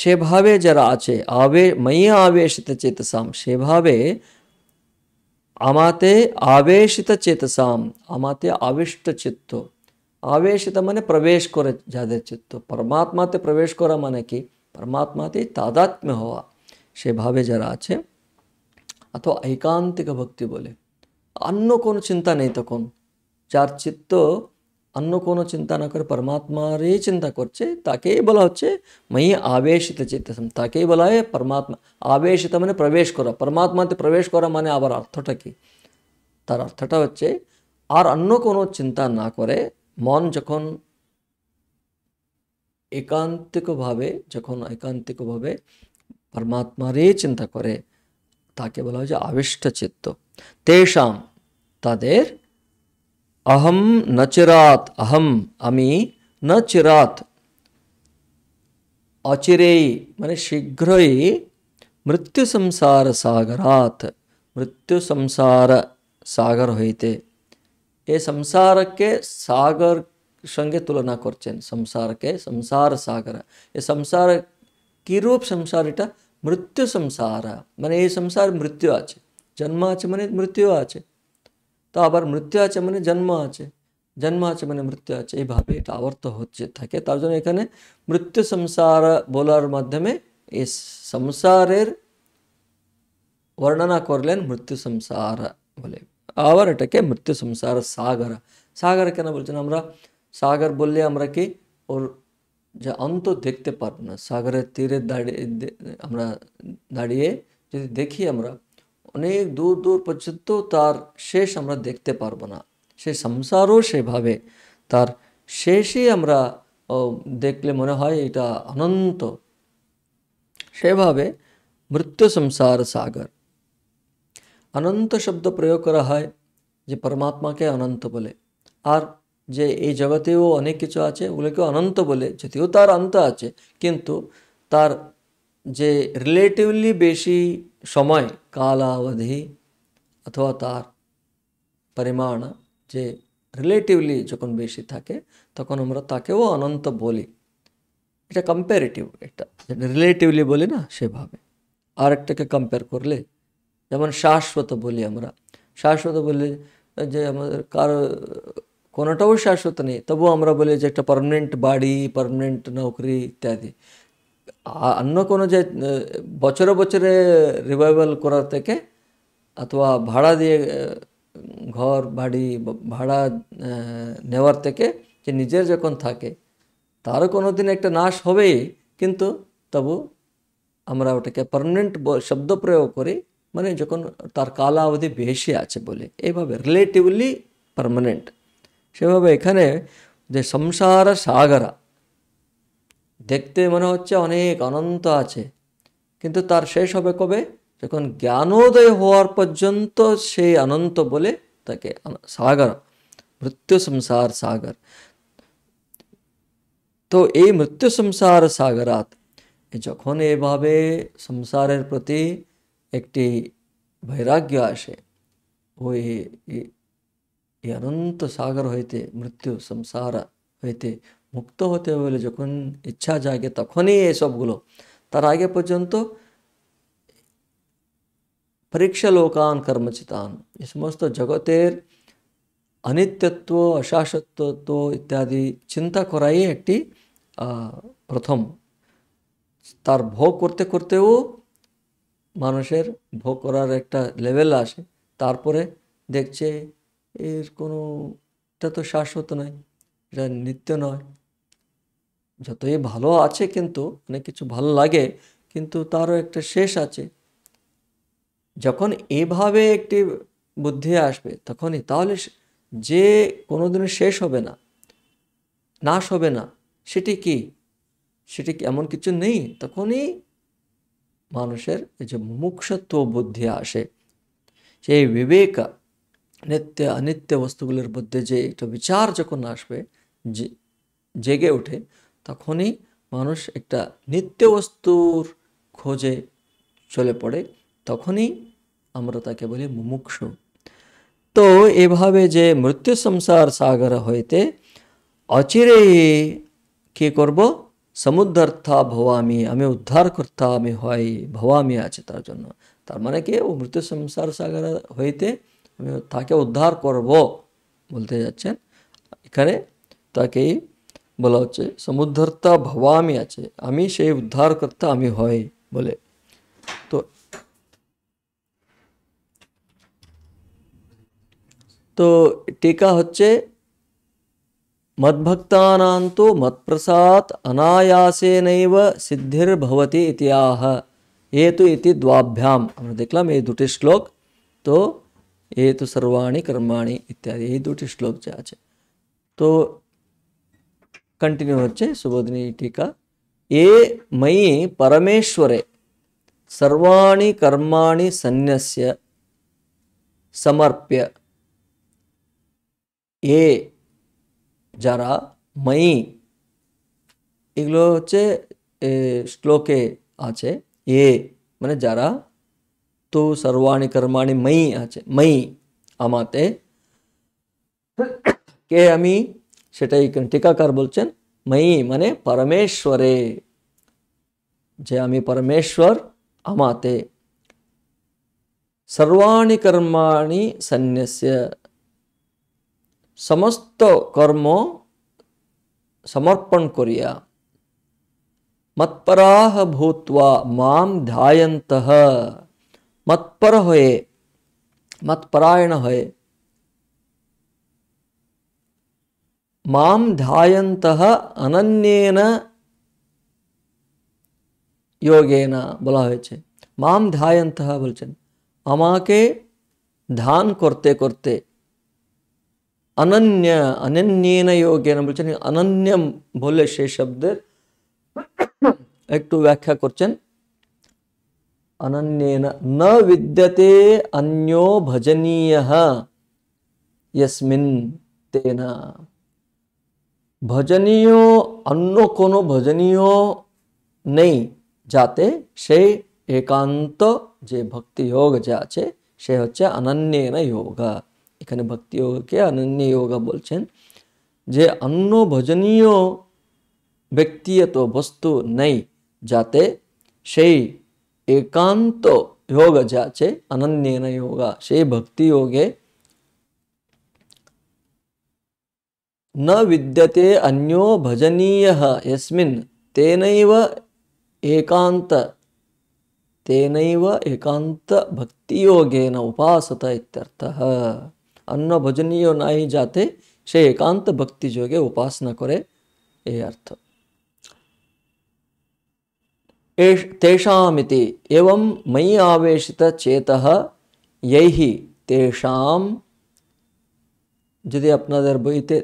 সেভাবে যারা আছে আবে ময়ি আবেশিত চেতসাম সেভাবে আমাতে আবেশিত চেতসাম আমাতে আবিষ্ট চিত্ত ఆవేశిత అనే ప్రవేశ్ కొర జాదే చిత్త పరమాత్మతే ప్రవేశ్ కొర మనకి పరమాత్మతే తాదాత్మ్య హోవా সে ভাবে যারা আছে অথবা ঐকান্তিক ভক্তি বলে অন্য কোনো চিন্তা নেই তখন যার চিত্ত অন্য কোনো চিন্তা না করে পরমাত্মারই চিন্তা করছে তাকেই বলা হচ্ছে মহি আবেশিত চিত্তসম তাকেই বলা হয় পরমাত্মা আবেশিত মানে প্রবেশ করা পরমাত্মাতে প্রবেশ করা মানে আবার অর্থটা কি তার অর্থটা হচ্ছে আর অন্য কোনো চিন্তা না করে মন যখন একান্তিকভাবে যখন একান্তিকভাবে পরমাত্মারে চিন্তা করে তাকে বলা হয় যে আবিষ্ট চিত্ত তেষাম তাদের অহম নচিরাত অহম আমি নচিরাত অচিরেই মানে শীঘ্রই মৃত্যু সংসার সাগরাত মৃত্যু সংসার সাগর হইতে এই সংসারকে সাগর সঙ্গে তুলনা করছেন সংসারকে সংসার সাগর এই সংসার কি রূপ সংসারটা মৃত্যু সংসার মানে এই সংসার মৃত্যু আছে জন্মা আছে মানে মৃত্যু আছে আবার মৃত্যু আছে মানে জন্ম আছে জন্মা আছে মানে মৃত্যু আছে এই ভাবে তাবর্ত হচ্ছে থাকে তার জন্য এখানে মৃত্যু সংসার বলার মাধ্যমে এই সংসারের বর্ণনা করলেন মৃত্যু সংসার বলে আওয়ারটাকে মৃত্যু সংসার সাগর সাগরের কেন বুঝ না আমরা সাগর বলিয়ে আমরা কি ওর যা অন্ত দেখতে পার না সাগরের তীরে দাঁड़े আমরা দাঁড়িয়ে যদি দেখি আমরা অনেক দূর দূর পর্যন্ত তার শেষ আমরা দেখতে পারবো না সেই সংসারের সেই ভাবে তার সেইই আমরা দেখলে মনে হয় এটা অনন্ত সেই ভাবে মৃত্যু সংসার সাগর অনন্ত শব্দ প্রয়োগ করা হয় যে পরমাত্মাকে অনন্ত বলে আর যে এই জগতেও অনেক কিছু আছে ওগুলোকেও অনন্ত বলে যদিও তার অন্ত আছে কিন্তু তার যে রিলেটিভলি বেশি সময় কালাবধি অথবা তার পরিমাণ যে রিলেটিভলি যখন বেশি থাকে তখন আমরা তাকেও অনন্ত বলি এটা কম্পারেটিভ এটা রিলেটিভলি বলি না সেভাবে আরেকটাকে কম্পেয়ার করলে যেমন শাশ্বত বলি আমরা শাশ্বত বলি যে আমাদের কারো কোনোটাও শাশ্বত নেই তবুও আমরা বলি যে একটা পারমানেন্ট বাড়ি পারমানেন্ট নৌকরি ইত্যাদি অন্য কোনো যে বছরে বছরে রিভাইভাল করার থেকে অথবা ভাড়া দিয়ে ঘর বাড়ি ভাড়া নেওয়ার থেকে যে নিজের যখন থাকে তারও কোনো দিন একটা নাশ হবেই কিন্তু তবু আমরা ওটাকে পারমানেন্ট শব্দ প্রয়োগ করি মানে যখন তার কালাবধি বেশি আছে বলে এভাবে রিলেটিভলি পারমানেন্ট সেভাবে এখানে যে সংসার সাগরা দেখতে মনে হচ্ছে অনেক অনন্ত আছে কিন্তু তার শেষ হবে কবে যখন জ্ঞানোদয় হওয়ার পর্যন্ত সেই অনন্ত বলে তাকে সাগর মৃত্যু সংসার সাগর তো এই মৃত্যু সংসার সাগরাত যখন এভাবে সংসারের প্রতি একটি বৈরাগ্য আসে ওই এই অনন্ত সাগর হইতে মৃত্যু সংসার হইতে মুক্ত হতে হলে যখন ইচ্ছা জাগে তখনই এসবগুলো তার আগে পর্যন্ত পরীক্ষা লোকান কর্মচিতান এই সমস্ত জগতের অনিত্যত্ব অশাসত্বত্ব ইত্যাদি চিন্তা করাই একটি প্রথম তার ভোগ করতে করতেও মানুষের ভোগ করার একটা লেভেল আসে তারপরে দেখছে এর কোনো এটা তো শাশ্বত নয় এটা নিত্য নয় যতই ভালো আছে কিন্তু অনেক কিছু ভালো লাগে কিন্তু তারও একটা শেষ আছে যখন এভাবে একটি বুদ্ধি আসবে তখনই তাহলে যে কোনোদিনও শেষ হবে না নাশ হবে না সেটি কি সেটি এমন কিছু নেই তখনই মানুষের যে মুমুক্ষত্ব বুদ্ধি আসে সেই বিবেক নিত্য অনিত্য বস্তুগুলোর মধ্যে যে একটা বিচার যখন আসবে জেগে ওঠে তখনই মানুষ একটা নিত্য বস্তুর খোঁজে চলে পড়ে তখনই আমরা তাকে বলি মুমুক্ষ তো এভাবে যে মৃত্যু সংসার সাগর হইতে অচিরে কী করব সমুদ্রার্থা ভবামি আমি উদ্ধারকর্তা আমি হয় ভবামি আছে তার জন্য তার মানে কি ও মৃত্যু সংসার সাগর হইতে আমি তাকে উদ্ধার করব বলতে যাচ্ছেন এখানে তাকেই বলা হচ্ছে সমুদ্রার্থা ভবামি আছে আমি সেই উদ্ধারকর্তা আমি হয় বলে তো তো টিকা হচ্ছে तो मत्प्रसात् अनायासेनैव सिद्धिर्भवति इति आह ये तो इति द्वाभ्याम हमने देख ला ये श्लोक तो ये तो सर्वाणी कर्माणी इत्यादि ये दुटे श्लोक जे आज तो कंटिन्यू हे सुबोधनी टीका ये मयि परमेश्वरे सर्वाणी कर्माणि सन्यस्य समर्प्य ये যারা মাই এগুলো হচ্ছে শ্লোকে আছে এ মানে যারা তো সর্বাণী কর্মাণী মাই আছে মাই আমাতে কে আমি সেটাই টিকাকার বলছেন মাই মানে পরমেশ্বরে যে আমি পরমেশ্বর আমাতে सर्वाणि कर्माणि सन्न्यस्य समस्त कर्म समर्पण कुरिया मत्परा भूतवा माम ध्यायत मत्पर होए मत्परायण होए माम ध्यायत अनन्येन योगेन बोला है माम ध्यायत बोल अमा के ध्यान करते करते অনন্য অনন্যেন যোগেন বলছেন অনন্যম বলে সেই শব্দের একটু ব্যাখ্যা করছেন অনন্যেন ন বিদ্যতে অন্যো ভজনীয় ইয়সমিন তেনা ভজনীয় অন্য কোনো ভজনীয় নেই যাতে সেই একান্ত যে ভক্তি যোগ যা আছে সে হচ্ছে অনন্যেন যোগা एखे भक्ति योग के अन्य योग बोल जे अन्न भजन व्यक्ति तो वस्तु नहीं जाते से एकान तो योग जाचे अन्य योग से भक्ति योगे न विद्यते अन्यो भजनीय यस्मिन तेनैव एकांत तेनैव एकांत भक्ति योगेन उपासत इत्यर्थः অন্য ভজনীয় নাই যাতে সে একান্ত ভক্তিযোগে উপাসনা করে এই অর্থ তেষামিতি এবং মই আবেশিত চেত এই তেষাম যদি আপনাদের বইতে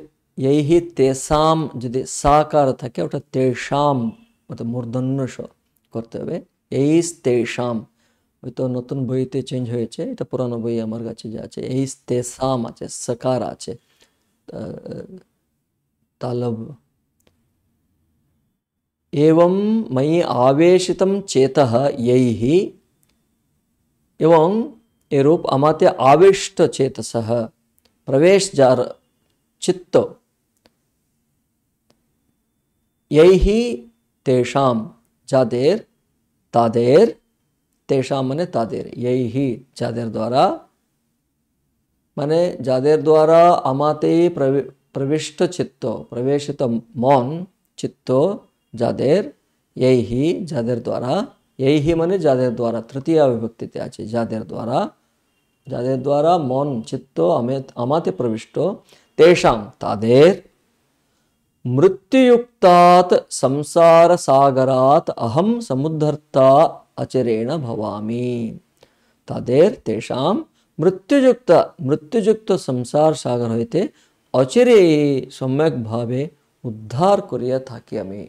এই তেসাম যদি সাকার থাকে ওটা তেষাম মূর্ধন্য করতে হবে এই তেষাম হয়তো নতুন বইতে চেঞ্জ হয়েছে এটা পুরানো বই আমার কাছে যে আছে এই তেসাম আছে সাকার আছে তালব एवं मयि आवेशित चेत यही एवं ये रूप अमाते आविष्ट चेतस प्रवेश जार चित्त यही तेषाम जादेर तादेर तेषा मने तादेर यही ही जादेर द्वारा मने जादेर द्वारा अमाते प्रवि प्रविष्ट चित्तो प्रवेशित मौन चित्तो जादेर यही ही जादेर द्वारा यही ही मने जादेर द्वारा तृतीय विभक्ति त्याचे जादेर द्वारा जादेर द्वारा मौन चित्तो अमेत अमाते प्रविष्टो तेषां तादेर मृत्युयुक्तात् संसार सागरात् अहम् समुद्धर्ता अचरेण भवामी तदेर तेषा मृत्युजुक्त मृत्युजुक्त संसार सागर अचिरे অচিরে সম্যক ভাবে উদ্ধার করিয়া থাকি আমি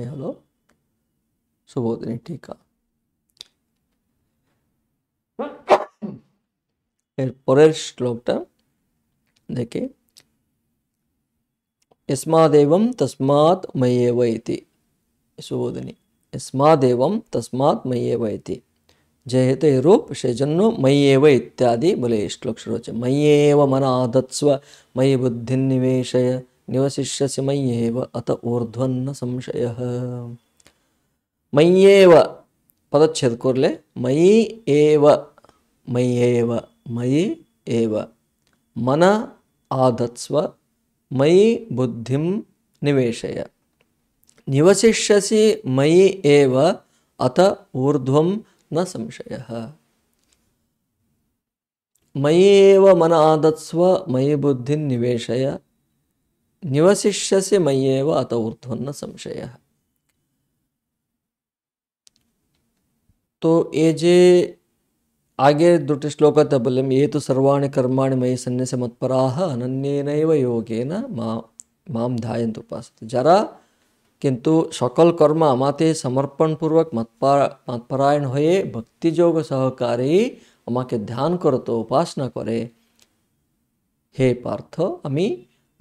এ হলো সুবোধনী এর পরের শ্লোকটা দেখে सुबोधनी ಯಸ್ಮಾದೇವಂ ತಸ್ಮಾತ್ ಮಯ್ಯೇವ ಇತಿ ಜಯತೆ ರೂಪ್ ಶಜನ್ನು ಮಯ್ಯೇವ ಇತ್ಯಾದಿ ಬಲೆ ಶ್ಲೋಕ್ಷರೋಚ ಮಯ್ಯೇವ ಮನ ಆಧತ್ಸ್ವ ಮಯಿ ಬುದ್ಧಿ ನಿವೇಶಯ ನಿವಸಿಷ್ಯಸಿ ಮಯ್ಯೇವ ಅತ ಊರ್ಧ್ವನ್ನ ಸಂಶಯ ಮಯ್ಯೇವ ಪದಚ್ಛೇದ ಕೂರ್ಲೆ ಮಯಿ ಏವ ಮಯ್ಯೇವ ಮಯಿ ಏವ ಮನ ಆಧತ್ಸ್ವ ಮಯಿ ಬುದ್ಧಿಂ ನಿವೇಶಯ निवशिष्यसि मयि एव अत ऊर्ध्वं न संशयः मयि एव मन आदत्स्व मयि बुद्धि निवेशय निवशिष्यसि मयि एव अत ऊर्ध्वं न संशयः तो ये जे आगे दुट श्लोक ये तो सर्वाणि कर्मा मयि सन्न्यस्य मत्परा अनन्येनैव योगेन मां मां धायन्तु उपासते जरा কিন্তু সকল কর্ম আমাতে সমর্পণপূর্বক মৎপরায়ণ হয়ে ভক্তিযোগ সহকারেই আমাকে ধ্যান করত উপাসনা করে হে পার্থ আমি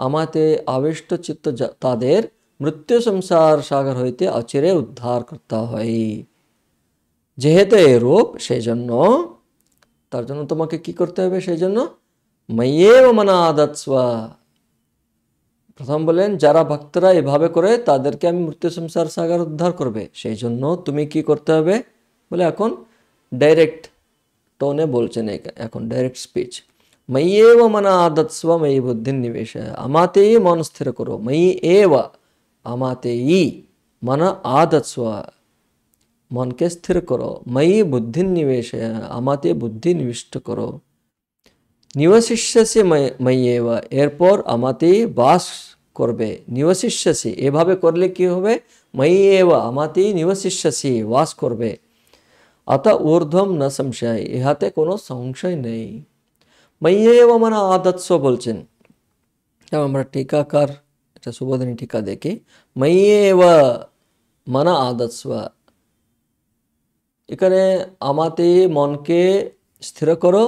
আমাতে আবিষ্ট চিত্ত তাদের মৃত্যু সংসার সাগর হইতে অচিরে উদ্ধার করতে হয় যেহেতু এরূপ সেই জন্য তার জন্য তোমাকে কি করতে হবে সেই জন্য মনা মনাদৎস্বা প্রথম বলেন যারা ভক্তরা এভাবে করে তাদেরকে আমি মৃত্যু সংসার সাগর উদ্ধার করবে সেই জন্য তুমি কি করতে হবে বলে এখন ডাইরেক্ট টোনে বলছেন এখন ডাইরেক্ট স্পিচ মই এব মনা আদৎস্ব ময়ী বুদ্ধি নিবেশ আমাতেই মন স্থির করো ময়ী এব আমাতেই মন আদৎস্ব মনকে স্থির করো ময়ী বুদ্ধি নিবেশ আমাতে বুদ্ধি নিবিষ্ট করো নিবশিষ্যসে ময় ময়ী এব এরপর আমাতেই বাস করবে নিবশিষ্যাসি এভাবে করলে কি হবে মই এবা আমাতেই নিবশিষ্যাসি বাস করবে অত ঊর্ধ্বম না সংশয় ইহাতে কোনো সংশয় নেই এবং মানে আদৎস বলছেন আমরা টিকাকার এটা সুবোধনী টিকা দেখি মাইয়েব মানা আদৎস এখানে আমাতে মনকে স্থির করো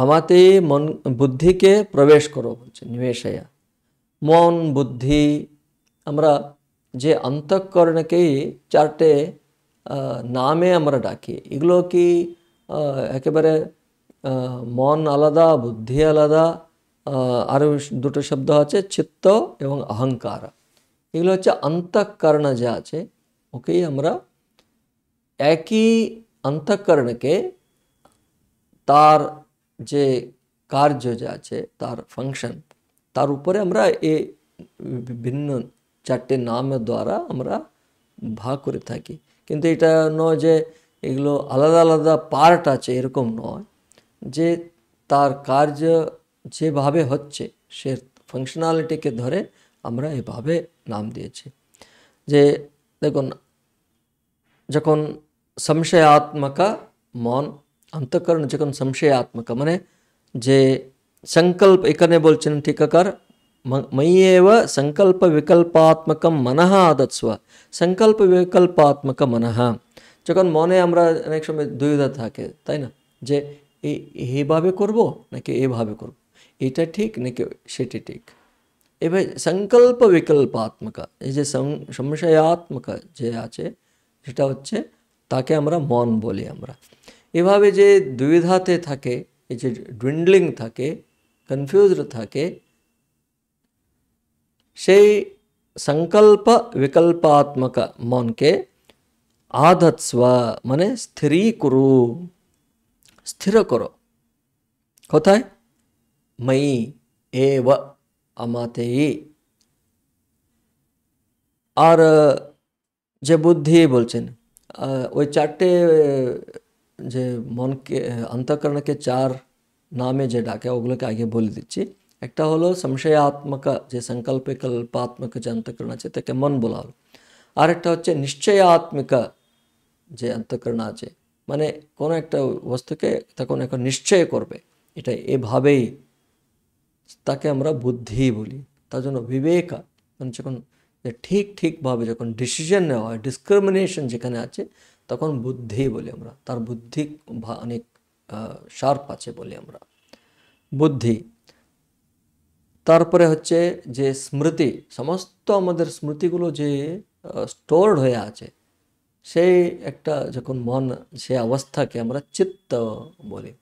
আমাতে মন বুদ্ধিকে প্রবেশ করো বলছে নিবেশয়া মন বুদ্ধি আমরা যে অন্তঃকরণকেই চারটে নামে আমরা ডাকি এগুলো কি একেবারে মন আলাদা বুদ্ধি আলাদা আরও দুটো শব্দ আছে চিত্ত এবং অহংকার এগুলো হচ্ছে অন্তঃকরণ যা আছে ওকেই আমরা একই অন্তঃকরণকে তার যে কার্য যে আছে তার ফাংশন তার উপরে আমরা এ বিভিন্ন চারটে নামের দ্বারা আমরা ভাগ করে থাকি কিন্তু এটা নয় যে এগুলো আলাদা আলাদা পার্ট আছে এরকম নয় যে তার কার্য যেভাবে হচ্ছে সে ফাংশনালিটিকে ধরে আমরা এভাবে নাম দিয়েছি যে দেখুন যখন সংশয়াত্মকা মন अंतकरण जगन संशयात्मक मैंने जे संकल्प इकने बोल मई मय्येव संकल्प विकल्पात्मक मन आदत्स्व संकल्प विकल्पात्मक मन जो मने अनेक समय दुविधा था तईना जे ये करब ना कि यह करब ये ठीक ना कि से ठीक ए भाई संकल्प विकल्पात्मक ये संशयात्मक जे आज हेटा मन बोली এভাবে যে দ্বিধাতে থাকে যে ডুইন্ডলিং থাকে কনফিউজড থাকে সেই संकल्प विकल्पात्मक मन के आदत्स्व माने स्थिर कुरु তথা মৈ এব অমতে আর যে বুদ্ধি বলছেন ওই ちゃっ টে যে মনকে অন্তঃকরণকে চার নামে যে ডাকে ওগুলোকে আগে বলে দিচ্ছি একটা হলো সংশয়াত্মক যে সংকল্পে কল্পাত্মক যে অন্তঃকরণ আছে তাকে মন বলা হলো আর একটা হচ্ছে নিশ্চয়াত্মিক যে অন্তঃকরণ আছে মানে কোনো একটা বস্তুকে তখন এখন নিশ্চয় করবে এটা এভাবেই তাকে আমরা বুদ্ধি বলি তার জন্য বিবেক মানে যখন ঠিক ঠিকভাবে যখন ডিসিশন নেওয়া হয় ডিসক্রিমিনেশন যেখানে আছে তখন বুদ্ধি বলি আমরা তার বুদ্ধি অনেক শার্প আছে বলি আমরা বুদ্ধি তারপরে হচ্ছে যে স্মৃতি সমস্ত আমাদের স্মৃতিগুলো যে স্টোর্ড হয়ে আছে সেই একটা যখন মন সে অবস্থাকে আমরা চিত্ত বলি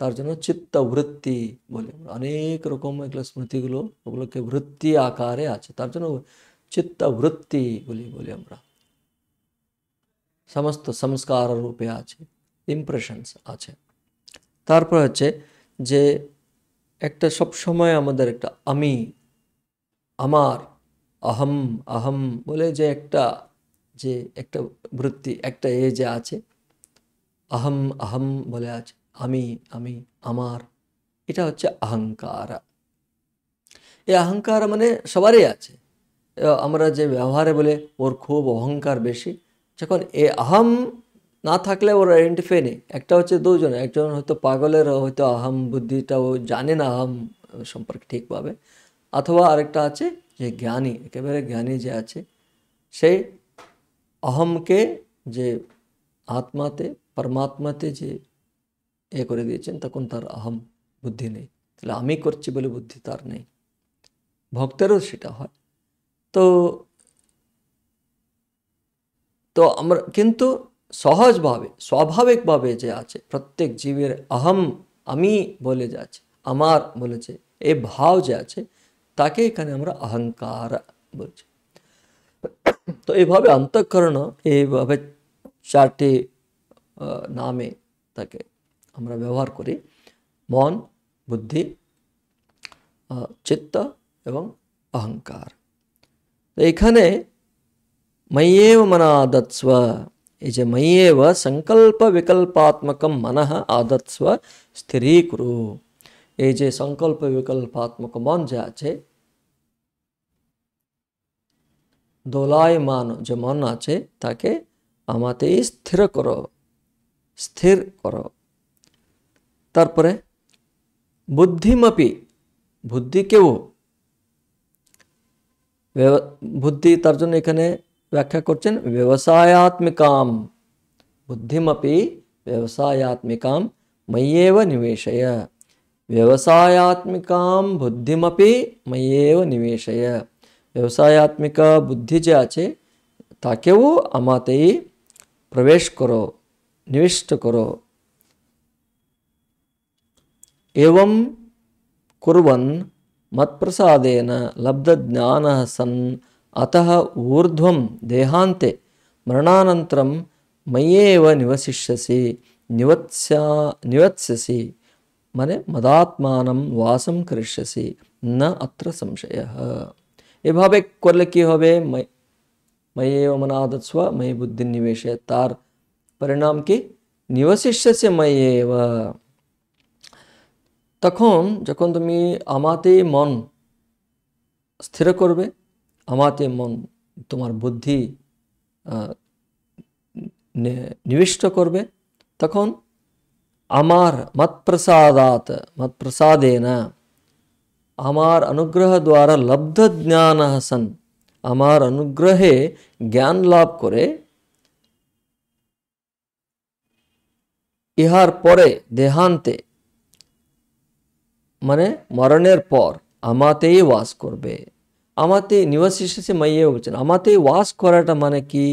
তার জন্য চিত্ত বৃত্তি বলি অনেক রকম এগুলো স্মৃতিগুলো ওগুলোকে বৃত্তি আকারে আছে তার জন্য চিত্ত বলি বলি আমরা সমস্ত সংস্কার রূপে আছে ইমপ্রেশনস আছে তারপর হচ্ছে যে একটা সব সময় আমাদের একটা আমি আমার আহম আহম বলে যে একটা যে একটা বৃত্তি একটা এ যে আছে আহম আহম বলে আছে আমি আমি আমার এটা হচ্ছে অহংকার এই অহংকার মানে সবারই আছে আমরা যে ব্যবহারে বলে ওর খুব অহংকার বেশি যখন এ আহাম না থাকলে ওর আইডেন্টিফাই নেই একটা হচ্ছে দুজন একজন হয়তো পাগলের হয়তো আহাম বুদ্ধিটাও জানে না আহাম সম্পর্কে ঠিকভাবে অথবা আরেকটা আছে যে জ্ঞানী একেবারে জ্ঞানী যে আছে সেই অহমকে যে আত্মাতে পরমাত্মাতে যে এ করে দিয়েছেন তখন তার আহম বুদ্ধি নেই তাহলে আমি করছি বলে বুদ্ধি তার নেই ভক্তেরও সেটা হয় তো তো আমরা কিন্তু সহজভাবে স্বাভাবিকভাবে যে আছে প্রত্যেক জীবের আহম আমি বলে যে আছে আমার বলেছে এ ভাব যে আছে তাকে এখানে আমরা অহংকার বলছি তো এইভাবে অন্তঃকরণ এইভাবে চারটি নামে তাকে আমরা ব্যবহার করি মন বুদ্ধি চিত্ত এবং অহংকার এখানে मय्येव मना आदत्स्व ये यजमय्येव संकल्प विकल्पात्मक मन आदत्स्व स्थिरीकुरु ये संकल्प विकल्पात्मक मन जाचे दोलाय मान जो मन आके आमाते स्थिर करो स्थिर करो तरपे बुद्धिमपि बुद्धि के वो बुद्धि तर्जन एखने ব্যাখ্যা করছেন ব্যবসায়াত্মিকাম বুদ্ধিমপি ব্যবসায়াত্মিকাম मय्येव निवेशय વ્યવસાયાત્મિકામ બુદ્ધિમપી મય્યેવ નિવેશય વ્યવસાયાત્મિક બુદ્ધિ જે આ છે તા કેવું આમાં તે પ્રવેશ કરો નિવિષ્ટ કરો એવમ કુર્વન મત્પ્રસાદેન લબ્ધ જ્ઞાન સન अतः ऊर्ध्व देहांते मरणान मय्येव निवसिष्यसि निवत्स्या निवत्स्यसि मन मदात्मानं वासं करिष्यसि न अत्र संशयः ए भावे करले की हे मय मय्येव मनादत्स्व मयि बुद्धि निवेशे तार परिणाम की निवसिष्यसि मय्येव तखन जखन तुमी आमाते मन स्थिर करबे আমাতে মন তোমার বুদ্ধি নিবিষ্ট করবে তখন আমার মৎপ্রসাদাত মৎপ্রসাদে না আমার অনুগ্রহ দ্বারা লব্ধ জ্ঞান হাসন আমার অনুগ্রহে জ্ঞান লাভ করে ইহার পরে দেহান্তে মানে মরণের পর আমাতেই বাস করবে আমাতে নিবাসিশেষে মাইয়াও বলছেন আমাতে ওয়াস করাটা মানে কি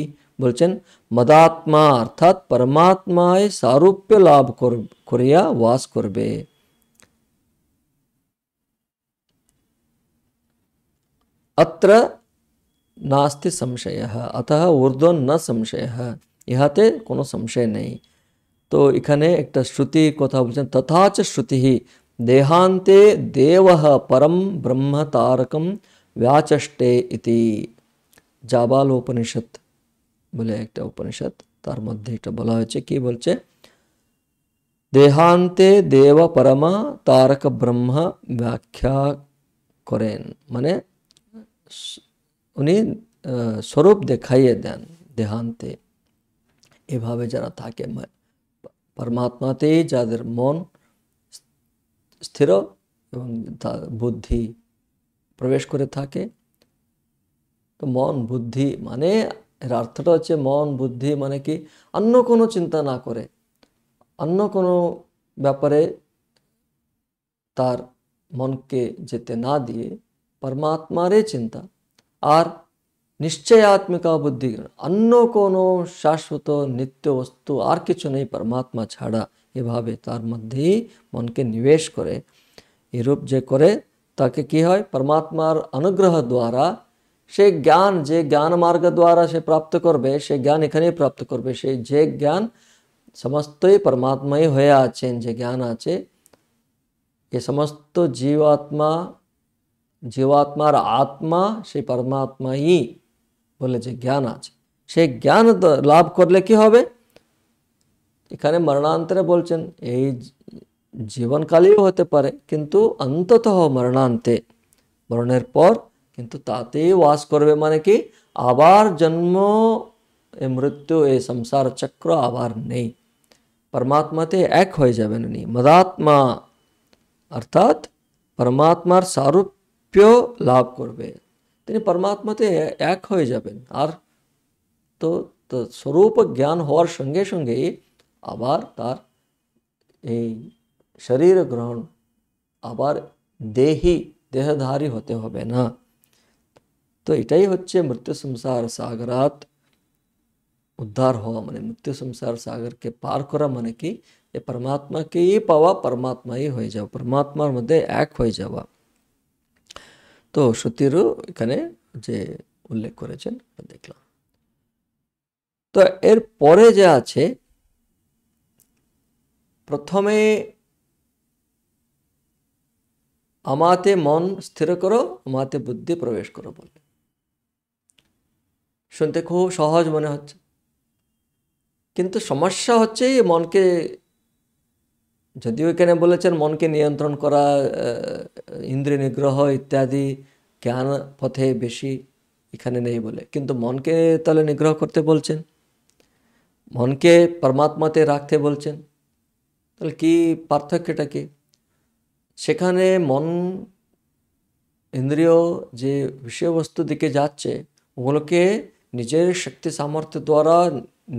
বলছেন মদাত্মা অর্থাৎ পরমাত্মায় সারূপ্য লাভ করিয়া ওয়াস করবে अत्र नास्ति संशयः अतः ऊर्ध्वं न संशयः ইহাতে কোনো সংশয় নেই তো এখানে একটা শ্রুতি কথা বলছেন তথা চ শ্রুতি দেহান্তে দেব পরম ব্রহ্ম তারকম व्याचष्टे इति জাবাল উপনিষদ বলে একটা উপনিষদ তার মধ্যে এটা বলা হয়েছে কি বলছে দেহান্তে দেব পরমা তারক ব্রহ্ম ব্যাখ্যা করেন মানে উনি স্বরূপ দেখাইয়ে দেন দেহান্তে এভাবে যারা থাকে পরমাত্মাতেই যাদের মন স্থির এবং বুদ্ধি প্রবেশ করে থাকে তো মন বুদ্ধি মানে এর অর্থটা হচ্ছে মন বুদ্ধি মানে কি অন্য কোনো চিন্তা না করে অন্য কোনো ব্যাপারে তার মনকে যেতে না দিয়ে পরমাত্মারই চিন্তা আর নিশ্চয়াত্মিকা বুদ্ধি অন্য কোনো শাশ্বত নিত্য বস্তু আর কিছু নেই পরমাত্মা ছাড়া এভাবে তার মধ্যেই মনকে নিবেশ করে এরূপ যে করে তাকে কি হয় পরমাত্মার অনুগ্রহ দ্বারা সে জ্ঞান যে জ্ঞান মার্গ দ্বারা সে প্রাপ্ত করবে সে জ্ঞান এখানেই প্রাপ্ত করবে সেই যে জ্ঞান সমস্তই পরমাত্মাই হয়ে আছেন যে জ্ঞান আছে এ সমস্ত জীবাত্মা জীবাত্মার আত্মা সেই পরমাত্মাই বলে যে জ্ঞান আছে সেই জ্ঞান লাভ করলে কি হবে এখানে মরণান্তরে বলছেন এই জীবনকালেও হতে পারে কিন্তু অন্তত মরণান্তে মরণের পর কিন্তু তাতে বাস করবে মানে কি আবার জন্ম এ মৃত্যু এ সংসার চক্র আবার নেই পরমাত্মাতে এক হয়ে যাবেন উনি মদাত্মা অর্থাৎ পরমাত্মার সারূপ্য লাভ করবে তিনি পরমাত্মাতে এক হয়ে যাবেন আর তো স্বরূপ জ্ঞান হওয়ার সঙ্গে সঙ্গে আবার তার এই শরীর গ্রহণ আবার দেহি দেহধারী হতে হবে না তো এটাই হচ্ছে মৃত্যু সংসার সাগরাত উদ্ধার হওয়া মানে মৃত্যু সংসার সাগরকে পার করা মানে কি এ পরমাত্মাকেই পাওয়া পরমাত্মাই হয়ে যাওয়া পরমাত্মার মধ্যে এক হয়ে যাওয়া তো শ্রুতিরও এখানে যে উল্লেখ করেছেন দেখলাম তো এর পরে যে আছে প্রথমে আমাতে মন স্থির করো আমাতে বুদ্ধি প্রবেশ করো বলে শুনতে খুব সহজ মনে হচ্ছে কিন্তু সমস্যা হচ্ছে মনকে যদিও এখানে বলেছেন মনকে নিয়ন্ত্রণ করা ইন্দ্রিয় নিগ্রহ ইত্যাদি জ্ঞান পথে বেশি এখানে নেই বলে কিন্তু মনকে তাহলে নিগ্রহ করতে বলছেন মনকে পরমাত্মাতে রাখতে বলছেন তাহলে কী পার্থক্যটা কী সেখানে মন ইন্দ্রিয় যে বিষয়বস্তুর দিকে যাচ্ছে ওগুলোকে নিজের শক্তি সামর্থ্য দ্বারা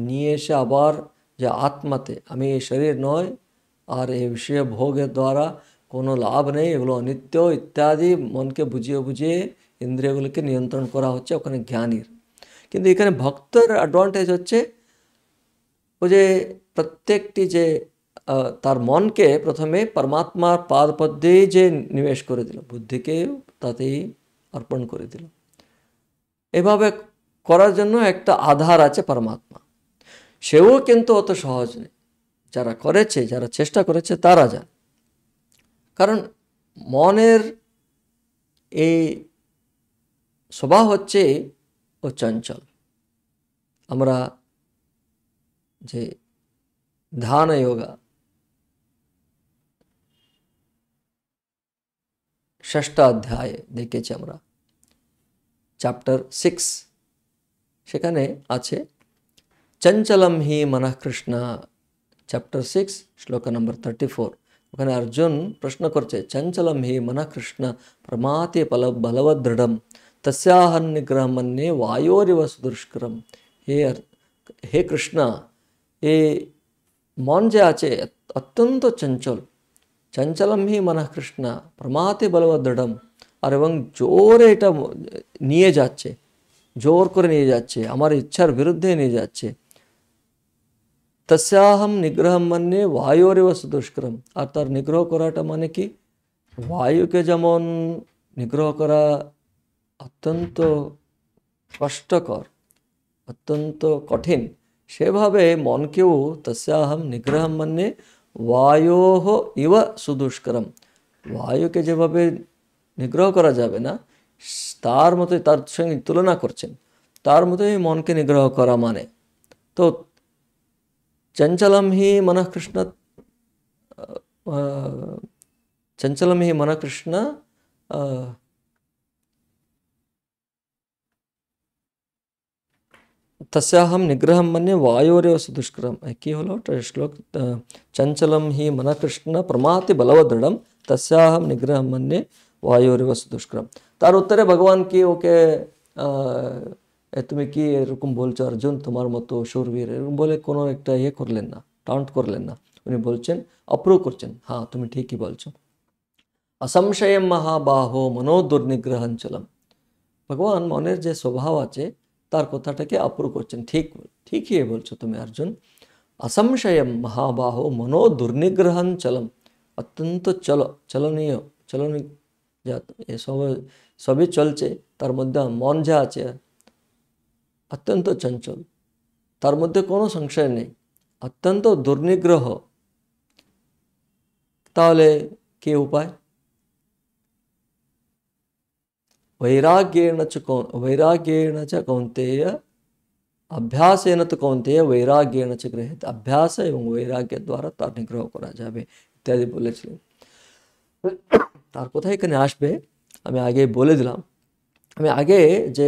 নিয়ে এসে আবার যে আত্মাতে আমি এই শরীর নয় আর এই বিষয়ে ভোগের দ্বারা কোনো লাভ নেই এগুলো অনিত্য ইত্যাদি মনকে বুঝিয়ে বুঝিয়ে ইন্দ্রিয়গুলোকে নিয়ন্ত্রণ করা হচ্ছে ওখানে জ্ঞানীর কিন্তু এখানে ভক্তের অ্যাডভান্টেজ হচ্ছে ও যে প্রত্যেকটি যে তার মনকে প্রথমে পরমাত্মার পদ্যেই যে নিবেশ করে দিল বুদ্ধিকে তাতেই অর্পণ করে দিল এভাবে করার জন্য একটা আধার আছে পরমাত্মা সেও কিন্তু অত সহজ নেই যারা করেছে যারা চেষ্টা করেছে তারা যান কারণ মনের এই স্বভাব হচ্ছে ও চঞ্চল আমরা যে ধ্যান যোগা ষষ্ঠ অধ্যায়ে দেখেছি আমরা চ্যাপ্টার সিক্স সেখানে আছে চঞ্চলম হি মনঃকৃষ্ণ চ্যাপ্টার সিক্স শ্লোক নম্বর থার্টি ফোর ওখানে অর্জুন প্রশ্ন করছে চঞ্চলম হি মনঃকৃষ্ণ প্রমাতে ফল বলবদৃঢ়ম তস্যাহন নিগ্রহ মন্যে বায়োরিব সুদুষ্করম হে হে কৃষ্ণ এ মন যে আছে অত্যন্ত চঞ্চল চঞ্চলম হি ಮನಃ কৃষ্ণ প্রমাতে বলব দৃঢ়ম আর এবং জোরে এটা নিয়ে যাচ্ছে জোর করে নিয়ে যাচ্ছে আমার ইচ্ছার বিরুদ্ধে নিয়ে যাচ্ছে তস্যাহম নিগ্রহম মানে বায়ুরেব সুদুষ্করম আর তার নিগ্রহ করাটা মানে কি বায়ুকে যেমন নিগ্রহ করা অত্যন্ত কষ্টকর অত্যন্ত কঠিন সেভাবে মনকেও তস্যাহম নিগ্রহম মানে বায়োহ ইব সুদুষ্করম বায়ুকে যেভাবে নিগ্রহ করা যাবে না তার মতো তার সঙ্গে তুলনা করছেন তার মতোই মনকে নিগ্রহ করা মানে তো চঞ্চলম হি মনঃকৃষ্ণ চঞ্চলম হি মনঃকৃষ্ণ तस्याहं निग्रहं मन्ये वायोरेव सुदुष्करं केवलो श्लोक चञ्चलं हि मनकृष्ण प्रमाति बलवदृढं तस्याहं निग्रहं मन्ये वायोरेव সুদুষ্করম তার উত্তরে ভগবান কি ওকে তুমি কি এরকম বলছো অর্জুন তোমার মতো সুরবীর এরকম বলে কোনো একটা ইয়ে করলেন না টাউন্ট করলেন না উনি বলছেন অপ্রুভ করছেন হ্যাঁ তুমি ঠিকই বলছো অসংশয়ম মহাবাহ মনোদুর্নিগ্রহাঞ্চলম ভগবান মনের যে স্বভাব আছে তার কথাটাকে অপরূপ করছেন ঠিক ঠিকই বলছো তুমি अर्जुन असमशयम महाবাহু মনোদুর্নিగ్రహঞ্চলম অত্যন্ত চল চলনীয় চলনয় জাত এ সব সবই চলচে তার মধ্যে মন যা আছে অত্যন্ত চঞ্চল তার মধ্যে কোন সংশয় নেই অত্যন্ত দুর্নিగ్రహ তাহলে কি উপায় वैराग्य न च वैराग्य न च कौन्तेय अभ्यास एनत कौन्तेय वैराग्य एन च गृहत अभ्यास एवं वैराग्य द्वारा तार निग्रह করা যাবে इत्यादि বলেছেন তারপর কোথায় কানে আসবে আমি আগে বলে দিলাম আমি আগে যে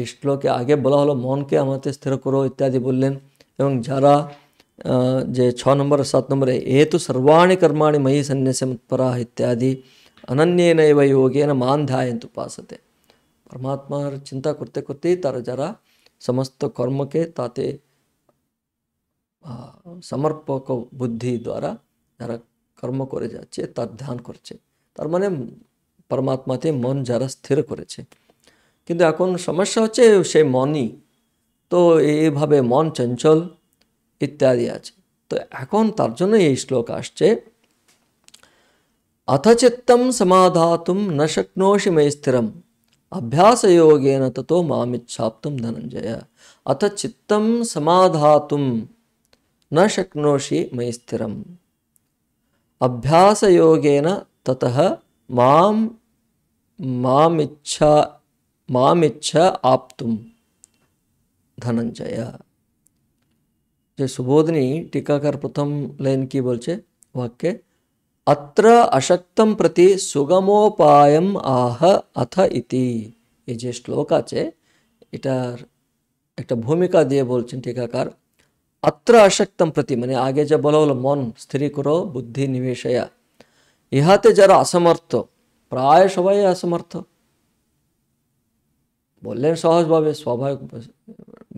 এই শ্লোকে আগে বলা হলো মন কে আমতে স্থির করো इत्यादि বললেন এবং যারা যে 6 নম্বর 7 নম্বরে এত সর্বাণি কর্মানি মই সন্নেসমপরা ইত্যাদি ಅನನ್ಯೇನೈವ ಯೋಗೇನ ಮಾಂಧಾಯಂತು ಉಪಾಸತೆ পরমাত্মার চিন্তা করতে করতেই তারা যারা সমস্ত কর্মকে তাতে সমর্পক বুদ্ধি দ্বারা যারা কর্ম করে যাচ্ছে তার ধ্যান করছে তার মানে পরমাত্মাতে মন যারা স্থির করেছে কিন্তু এখন সমস্যা হচ্ছে সেই মনই তো এইভাবে মন চঞ্চল ইত্যাদি আছে তো এখন তার জন্য এই শ্লোক আসছে अथ चित्तं समाधातुं न शक्नोषि मे स्थिर अभ्यास योगेन ततो मामिच्छाप्तुं धनंजय अथ चित्तं समाधातुं न शक्नोषि मयि स्थिरम् अभ्यासयोगेन ततः मां मामिच्छा मामिच्छ आप्तुम धनंजय जो सुबोधनी ટીકાકાર प्रथम लाइन की बोलचे वाक्य अत्र अशक्तं प्रति সুগমোপায়ম আহ আথ ইতি এই যে শ্লোক আছে এটার একটা ভূমিকা দিয়ে বলছেন টিকাকার অত্র আসক্তম প্রতি মানে আগে যা বলা হলো মন স্থির করো বুদ্ধি নিবেশয়া ইহাতে যারা অসমর্থ প্রায় সবাই অসমর্থ বললেন সহজভাবে স্বাভাবিক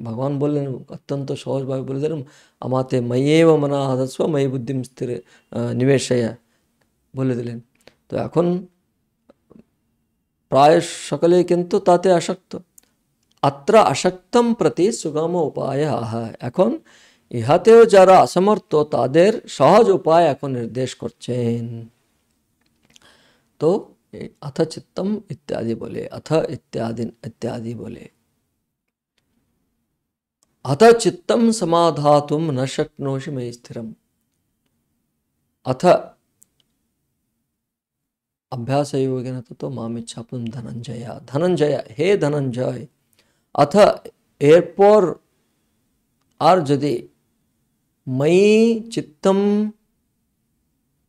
ভগবান বললেন অত্যন্ত সহজভাবে বলে দিলেন আমাতে ময়েব মনা হাদস্ব ময়ে বুদ্ধিম স্থির নিবেশয়া বলে দিলেন তো এখন প্রায় সকলে কিন্তু তাতে আসক্ত আত্র আসক্তম প্রতি সুগম উপায় আহা এখন ইহাতেও যারা অসমর্থ তাদের সহজ উপায় এখন নির্দেশ করছেন তো अथ चित्तम इत्यादि बोले अथ इत्यादि इत्यादि बोले अथ चित्तम समाधातुम न शक्नोषि मे स्थिरम अथ अभ्यास योगेन ततो मामिच्छा धनंजय धनंजय हे धनंजय अथ एरपोर आर जदि मयि चित्त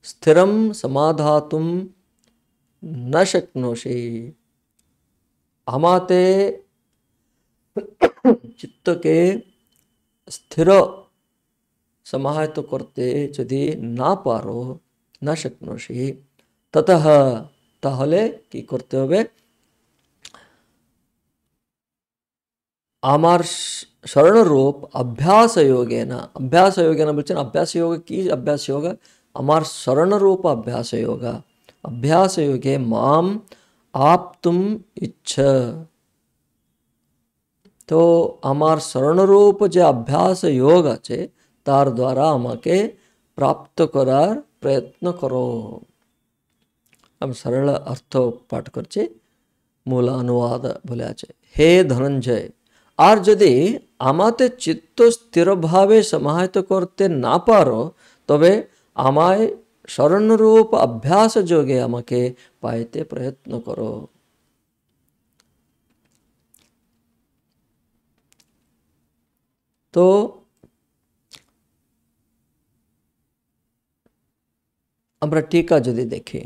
स्थिर समाधातुम न शक्नोषि हमाते चित्त के स्थिर समाहित करते यदि ना पारो न शक्नोषि ততহ তাহলে কি করতে হবে আমার স্মরণরূপ অভ্যাস যোগেন অভ্যাস যোগেন বলছেন অভ্যাস যোগ কি অভ্যাস যোগ আমার স্মরণরূপ অভ্যাস যোগ অভ্যাস যোগে মাম আপ্তুম ইচ্ছা તો আমার স্মরণরূপ যে অভ্যাস যোগ আছে তার দ্বারা আমাকে প্রাপ্ত করার প্রয়ত্ন করো আমি সরল অর্থ পাঠ করছি মূল অনুবাদ বলে আছে হে ধনঞ্জয় আর যদি আমাতে চিত্ত স্থিরভাবে সমাহিত করতে না পারো তবে আমায় স্মরণরূপ অভ্যাস যোগে আমাকে পাইতে প্রয়ত্ন করো তো আমরা টিকা যদি দেখি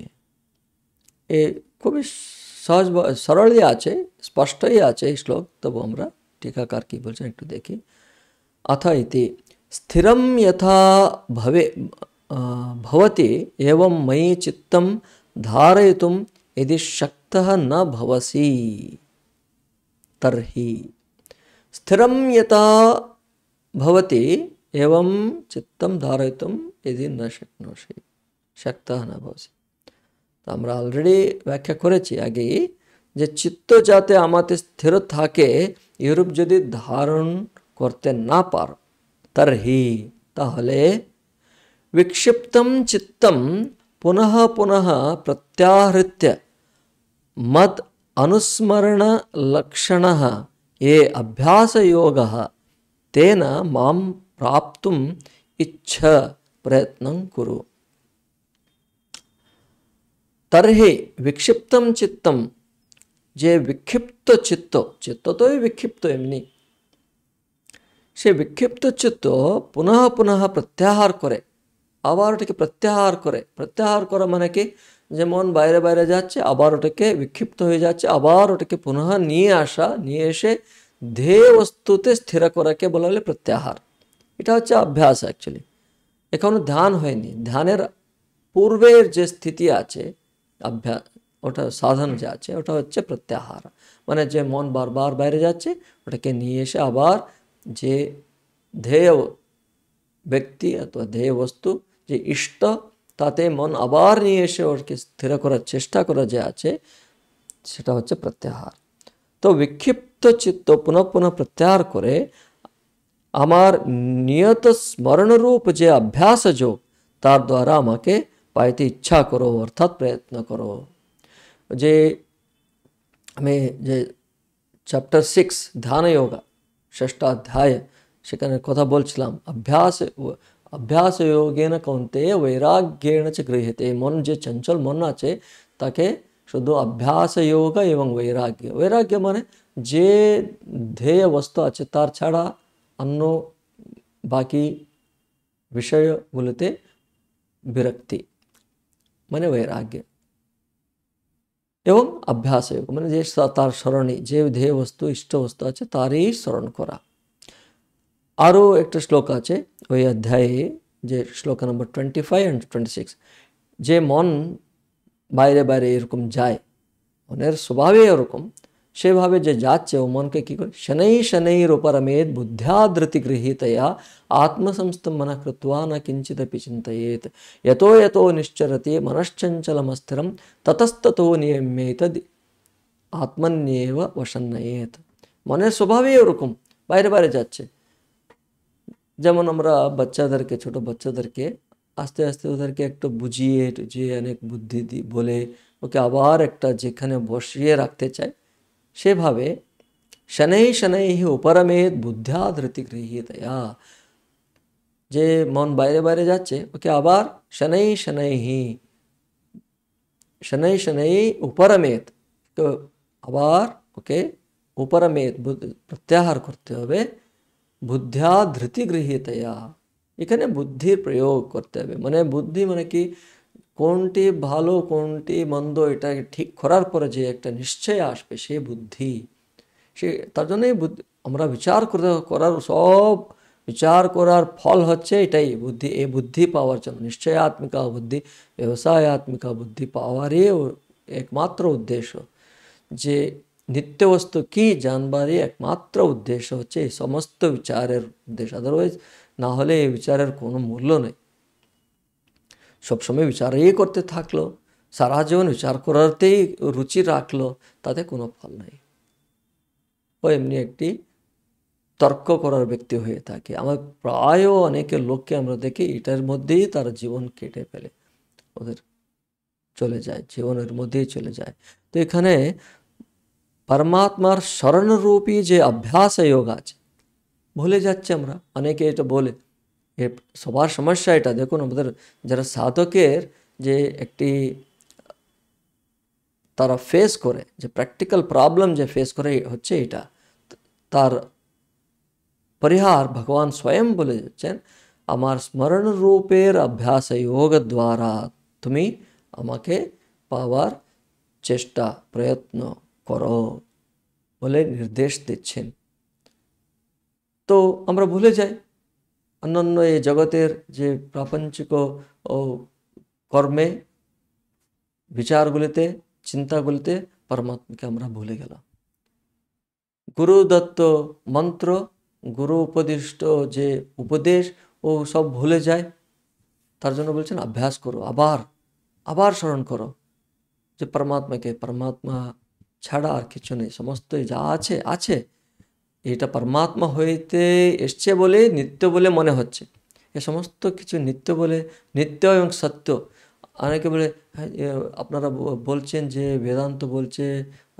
ये खूब सहज सरल ही आपष्ट ही श्लोक तब हम टीकाकार की बोल एक देखी अथ इति स्थिर यथा भवे भवती एवं मयि चित्त धारय यदि शक्त नवसी तहि स्थिर यथा भवती एवं चित्त धारय यदि न शक्नोषि शक्त नवसी তো আমরা অলরেডি ব্যাখ্যা করেছি আগে যে চিত্ত যাতে আমাতে স্থির থাকে ইউরোপ যদি ধারণ করতে না পার তার হি তাহলে বিক্ষিপ্তম চিত্তম পুনঃ পুনঃ প্রত্যাহৃত্য মত অনুস্মরণ লক্ষণ এ অভ্যাস তেন মাম প্রাপ্তুম ইচ্ছা প্রয়ত্ন কুরু তর্হে বিক্ষিপ্তম চিত্তম যে বিক্ষিপ্ত চিত্ত চিত্ত তো বিক্ষিপ্ত এমনি সে বিক্ষিপ্ত চিত্ত পুনঃ পুনঃ প্রত্যাহার করে আবার ওটাকে প্রত্যাহার করে প্রত্যাহার করা মানে কি যেমন বাইরে বাইরে যাচ্ছে আবার ওটাকে বিক্ষিপ্ত হয়ে যাচ্ছে আবার ওটাকে পুনঃ নিয়ে আসা নিয়ে এসে ধেয় বস্তুতে স্থির করাকে বলা হলে প্রত্যাহার এটা হচ্ছে অভ্যাস অ্যাকচুয়ালি এখনও ধ্যান হয়নি ধ্যানের পূর্বের যে স্থিতি আছে অভ্যাস ওটা সাধন যে আছে ওটা হচ্ছে প্রত্যাহার মানে যে মন বারবার বাইরে যাচ্ছে ওটাকে নিয়ে এসে আবার যে ধ্যেয় ব্যক্তি অথবা ধ্যেয় বস্তু যে ইষ্ট তাতে মন আবার নিয়ে এসে ওটাকে স্থির করার চেষ্টা করা যে আছে সেটা হচ্ছে প্রত্যাহার তো বিক্ষিপ্ত চিত্ত পুনঃ পুনঃ প্রত্যাহার করে আমার নিয়ত স্মরণরূপ যে অভ্যাস যোগ তার দ্বারা আমাকে पाए थी इच्छा करो अर्थात प्रयत्न करो जे हमें जे चैप्टर सिक्स ध्यान योग षष्टाध्याय से कथा बोल अभ्यास अभ्यास योगेन कौनते वैराग्य गृहते मन जे चंचल मन आचे ताके शुद्ध अभ्यास योग एवं वैराग्य वैराग्य मान जे ध्येय वस्तु आचे तार छाड़ा अन्नो बाकी विषय बोलते विरक्ति মানে વૈરાગ્ય এবং অভ্যাস যোগ মানে যে তার স্মরণে যে ধেয় বস্তু ইষ্ট বস্তু আছে তারই স্মরণ করা আরও একটা শ্লোক আছে ওই অধ্যায়ে যে শ্লোক নম্বর twenty five and twenty six যে মন বাইরে বাইরে এরকম যায় মনের স্বভাবে এরকম যেভাবে যে যাচ্ছে ও মনকে কি করে শনৈ শনৈ রূপরমেত বুদ্ধ্যাদ্রতি গৃহীতয়া আত্মসংস্থমনাকৃত্বানা কঞ্চিৎপি চিন্তয়েত যতোয়তো নিশ্চরতি মনশ্চঞ্চলমস্থরম ততস্ততো নিয়মেত আত্মন্বয়ব বশন্নয়ত মনে স্বভাবই এরকম বাইরে বাইরে যাচ্ছে যেমন আমরা বাচ্চা ধরে ছোট বাচ্চা ধরে আস্তে আস্তে ওদেরকে একটা বুঝিয়ে যে অনেক বুদ্ধি দিয়ে বলে ওকে আবার একটা যেখানে বসিয়ে রাখতে চায় से भाव शनै शनै उपरमे बुद्धा धृति गृहतया जे मन बहरे बहरे जा आर शनै शनै शनै शनै उपरमेत तो आर ओके उपरमेत प्रत्याहार करते हो बुद्धा धृति गृहतया इकने बुद्धि प्रयोग करते हैं मैंने बुद्धि मैंने कि কোনটি ভালো কোনটি মন্দ এটাকে ঠিক করার পরে যে একটা নিশ্চয় আসবে সে বুদ্ধি সে তার জন্যই আমরা বিচার করার সব বিচার করার ফল হচ্ছে এটাই বুদ্ধি এই বুদ্ধি পাওয়ার জন্য আত্মিকা বুদ্ধি আত্মিকা বুদ্ধি পাওয়ারই একমাত্র উদ্দেশ্য যে নিত্যবস্তু কি জানবারই একমাত্র উদ্দেশ্য হচ্ছে এই সমস্ত বিচারের উদ্দেশ্য আদারওয়াইজ না হলে এই বিচারের কোনো মূল্য নেই সবসময় বিচারই করতে থাকলো সারা জীবন বিচার করাতেই রুচি রাখলো তাতে কোনো ফল নাই ও এমনি একটি তর্ক করার ব্যক্তি হয়ে থাকে আমার প্রায়ও অনেকে লোককে আমরা দেখি এটার মধ্যেই তার জীবন কেটে ফেলে ওদের চলে যায় জীবনের মধ্যেই চলে যায় তো এখানে পরমাত্মার স্মরণরূপী যে অভ্যাস যোগ আছে ভুলে যাচ্ছে আমরা অনেকে এটা বলে এ সবার সমস্যা এটা দেখুন আমাদের যারা সাধকের যে একটি তারা ফেস করে যে প্র্যাকটিক্যাল প্রবলেম যে ফেস করে হচ্ছে এটা তার পরিহার ভগবান স্বয়ং বলে যাচ্ছেন আমার স্মরণ রূপের অভ্যাস যোগ দ্বারা তুমি আমাকে পাওয়ার চেষ্টা প্রয়ত্ন করো বলে নির্দেশ দিচ্ছেন তো আমরা ভুলে যাই অন্যান্য এই জগতের যে প্রাপঞ্চিক ও কর্মে বিচারগুলিতে চিন্তাগুলিতে পরমাত্মাকে আমরা ভুলে গেলাম গুরু দত্ত মন্ত্র গুরু উপদিষ্ট যে উপদেশ ও সব ভুলে যায় তার জন্য বলছেন অভ্যাস করো আবার আবার স্মরণ করো যে পরমাত্মাকে পরমাত্মা ছাড়া আর কিছু নেই সমস্তই যা আছে আছে এটা পরমাত্মা হইতে এসছে বলে নিত্য বলে মনে হচ্ছে এ সমস্ত কিছু নিত্য বলে নিত্য এবং সত্য অনেকে বলে হ্যাঁ, আপনারা বলছেন যে বেদান্ত বলছে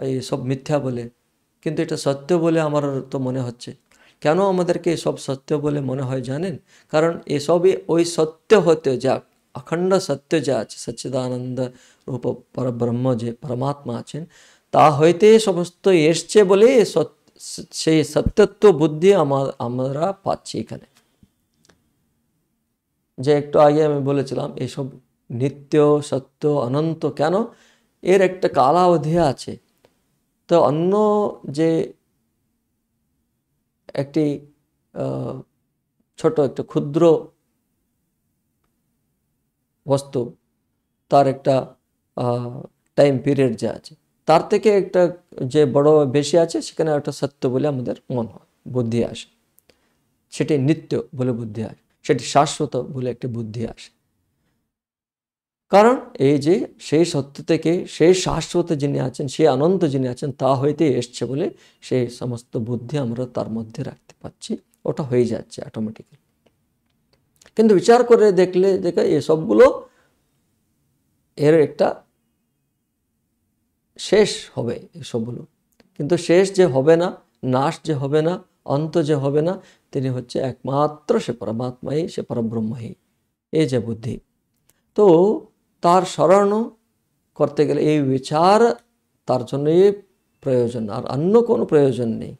এই সব মিথ্যা বলে কিন্তু এটা সত্য বলে আমার তো মনে হচ্ছে কেন আমাদেরকে সব সত্য বলে মনে হয় জানেন কারণ এসবই ওই সত্য হতে যা অখণ্ড সত্য যা আছে সচ্চিদানন্দ রূপ পরব্রহ্ম যে পরমাত্মা আছেন তা হইতে সমস্ত এসছে বলে সত্য সেই সত্যত্ব বুদ্ধি আমার আমরা পাচ্ছি এখানে যে একটু আগে আমি বলেছিলাম এসব নিত্য সত্য অনন্ত কেন এর একটা কালাবধি আছে তো অন্য যে একটি ছোট একটা ক্ষুদ্র বস্তু তার একটা টাইম পিরিয়ড যে আছে তার থেকে একটা যে বড় বেশি আছে সেখানে একটা সত্য বলে আমাদের মন হয় বুদ্ধি আসে সেটি নিত্য বলে বুদ্ধি আসে সেটি শাশ্বত বলে একটি বুদ্ধি আসে কারণ এই যে সেই সত্য থেকে সেই শাশ্বত যিনি আছেন সেই আনন্দ যিনি আছেন তা হইতে এসছে বলে সেই সমস্ত বুদ্ধি আমরা তার মধ্যে রাখতে পাচ্ছি ওটা হয়ে যাচ্ছে অটোমেটিক্যালি কিন্তু বিচার করে দেখলে দেখে এসবগুলো এর একটা শেষ হবে এসবগুলো কিন্তু শেষ যে হবে না নাশ যে হবে না অন্ত যে হবে না তিনি হচ্ছে একমাত্র সে পরমাত্মাই সে পরব্রহ্মই এই যে বুদ্ধি তো তার স্মরণ করতে গেলে এই বিচার তার জন্যই প্রয়োজন আর অন্য কোনো প্রয়োজন নেই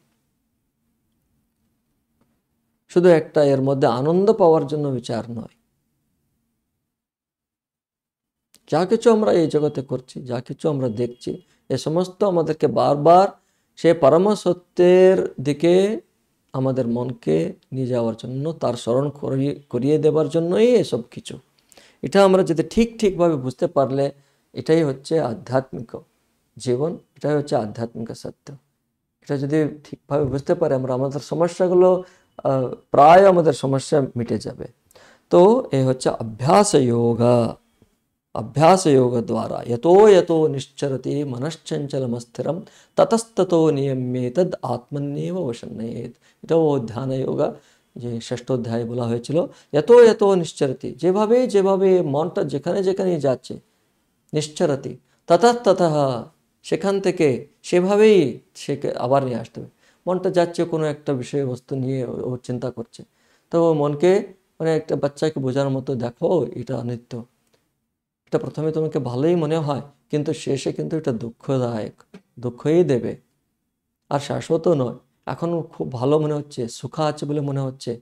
শুধু একটা এর মধ্যে আনন্দ পাওয়ার জন্য বিচার নয় যা কিছু আমরা এই জগতে করছি যা কিছু আমরা দেখছি এ সমস্ত আমাদেরকে বারবার সে সত্যের দিকে আমাদের মনকে নিয়ে যাওয়ার জন্য তার স্মরণ করিয়ে করিয়ে দেওয়ার জন্যই এসব কিছু এটা আমরা যদি ঠিক ঠিকভাবে বুঝতে পারলে এটাই হচ্ছে আধ্যাত্মিক জীবন এটাই হচ্ছে আধ্যাত্মিক সত্য এটা যদি ঠিকভাবে বুঝতে পারে আমরা আমাদের সমস্যাগুলো প্রায় আমাদের সমস্যা মিটে যাবে তো এ হচ্ছে অভ্যাস যোগা అభ్యాసయోగ ద్వారా యతో యతో నిశ్చరతి మనశ్చంచలమస్థిరం తతస్తతో నియమ్యేతద్ ఆత్మన్నేవ వశన్నయేత్ এটাও ধ্যানযোগা যে ষষ্ঠোধ্যায়ে বলা হয়েছিল এত এত নিশ্চরতি যেভাবে যেভাবে মনটা যেখানে যেখানে যাচ্ছে নিশ্চরতি তথার তথা সেখান থেকে সেভাবেই সে আবার নিয়ে আসতে হবে মনটা যাচ্ছে কোনো একটা বিষয়বস্তু নিয়ে ও চিন্তা করছে তো মনকে মানে একটা বাচ্চাকে বোঝার মতো দেখো এটা নিত্য এটা প্রথমে তোমাকে ভালোই মনে হয় কিন্তু শেষে কিন্তু এটা দুঃখদায়ক দুঃখই দেবে আর শাশ্বত নয় এখন খুব ভালো মনে হচ্ছে সুখা আছে বলে মনে হচ্ছে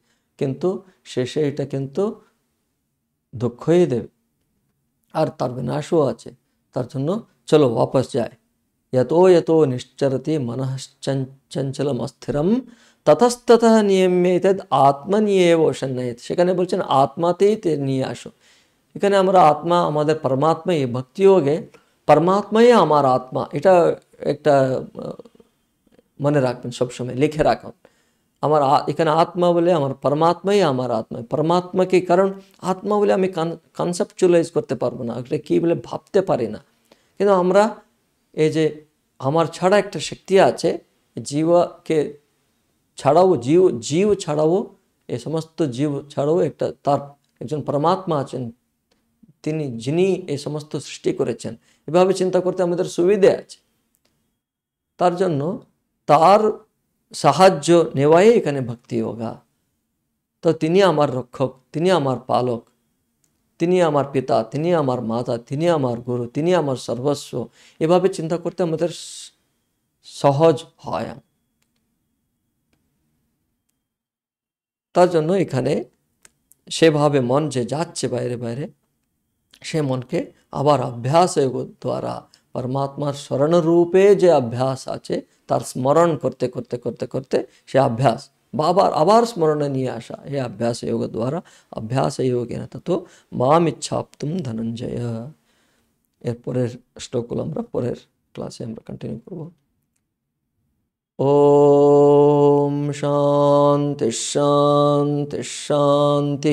কিন্তু শেষে এটা কিন্তু দুঃখই দেবে আর তার বিনাশও আছে তার জন্য চলো ওয়াপাস যায় এত এত নিশ্চরতি মনশ্চঞ্চলম অস্থিরম ততস্তত নিয়ম্যে তদ আত্মা নিয়ে বসেন সেখানে বলছেন আত্মাতেই নিয়ে আসো এখানে আমরা আত্মা আমাদের পরমাত্মা এই ভক্তিযোগে পরমাত্মাই আমার আত্মা এটা একটা মনে রাখবেন সবসময় লিখে রাখুন আমার এখানে আত্মা বলে আমার পরমাত্মাই আমার আত্মা পরমাত্মাকে কারণ আত্মা বলে আমি কনসেপচুয়ালাইজ করতে পারবো না এটা কী বলে ভাবতে পারি না কিন্তু আমরা এই যে আমার ছাড়া একটা শক্তি আছে জীবকে ছাড়াও জীব জীব ছাড়াও এ সমস্ত জীব ছাড়াও একটা তার একজন পরমাত্মা আছেন তিনি যিনি এই সমস্ত সৃষ্টি করেছেন এভাবে চিন্তা করতে আমাদের সুবিধে আছে তার জন্য তার সাহায্য নেওয়াই এখানে ভক্তি যোগা তো তিনি আমার রক্ষক তিনি আমার পালক তিনি আমার পিতা তিনি আমার মাতা তিনি আমার গুরু তিনি আমার সর্বস্ব এভাবে চিন্তা করতে আমাদের সহজ হয় তার জন্য এখানে সেভাবে মন যে যাচ্ছে বাইরে বাইরে সে মনকে আবার অভ্যাস দ্বারা পরমাত্মার স্মরণরূপে যে অভ্যাস আছে তার স্মরণ করতে করতে করতে করতে সে অভ্যাস বাবার আবার স্মরণে নিয়ে আসা এই অভ্যাস যোগ দ্বারা অভ্যাস যোগেন তত মাম ইচ্ছাপ্তুম ধনঞ্জয় এরপরের শ্লোকগুলো আমরা পরের ক্লাসে আমরা কন্টিনিউ করব ওম শান্তি শান্তি শান্তি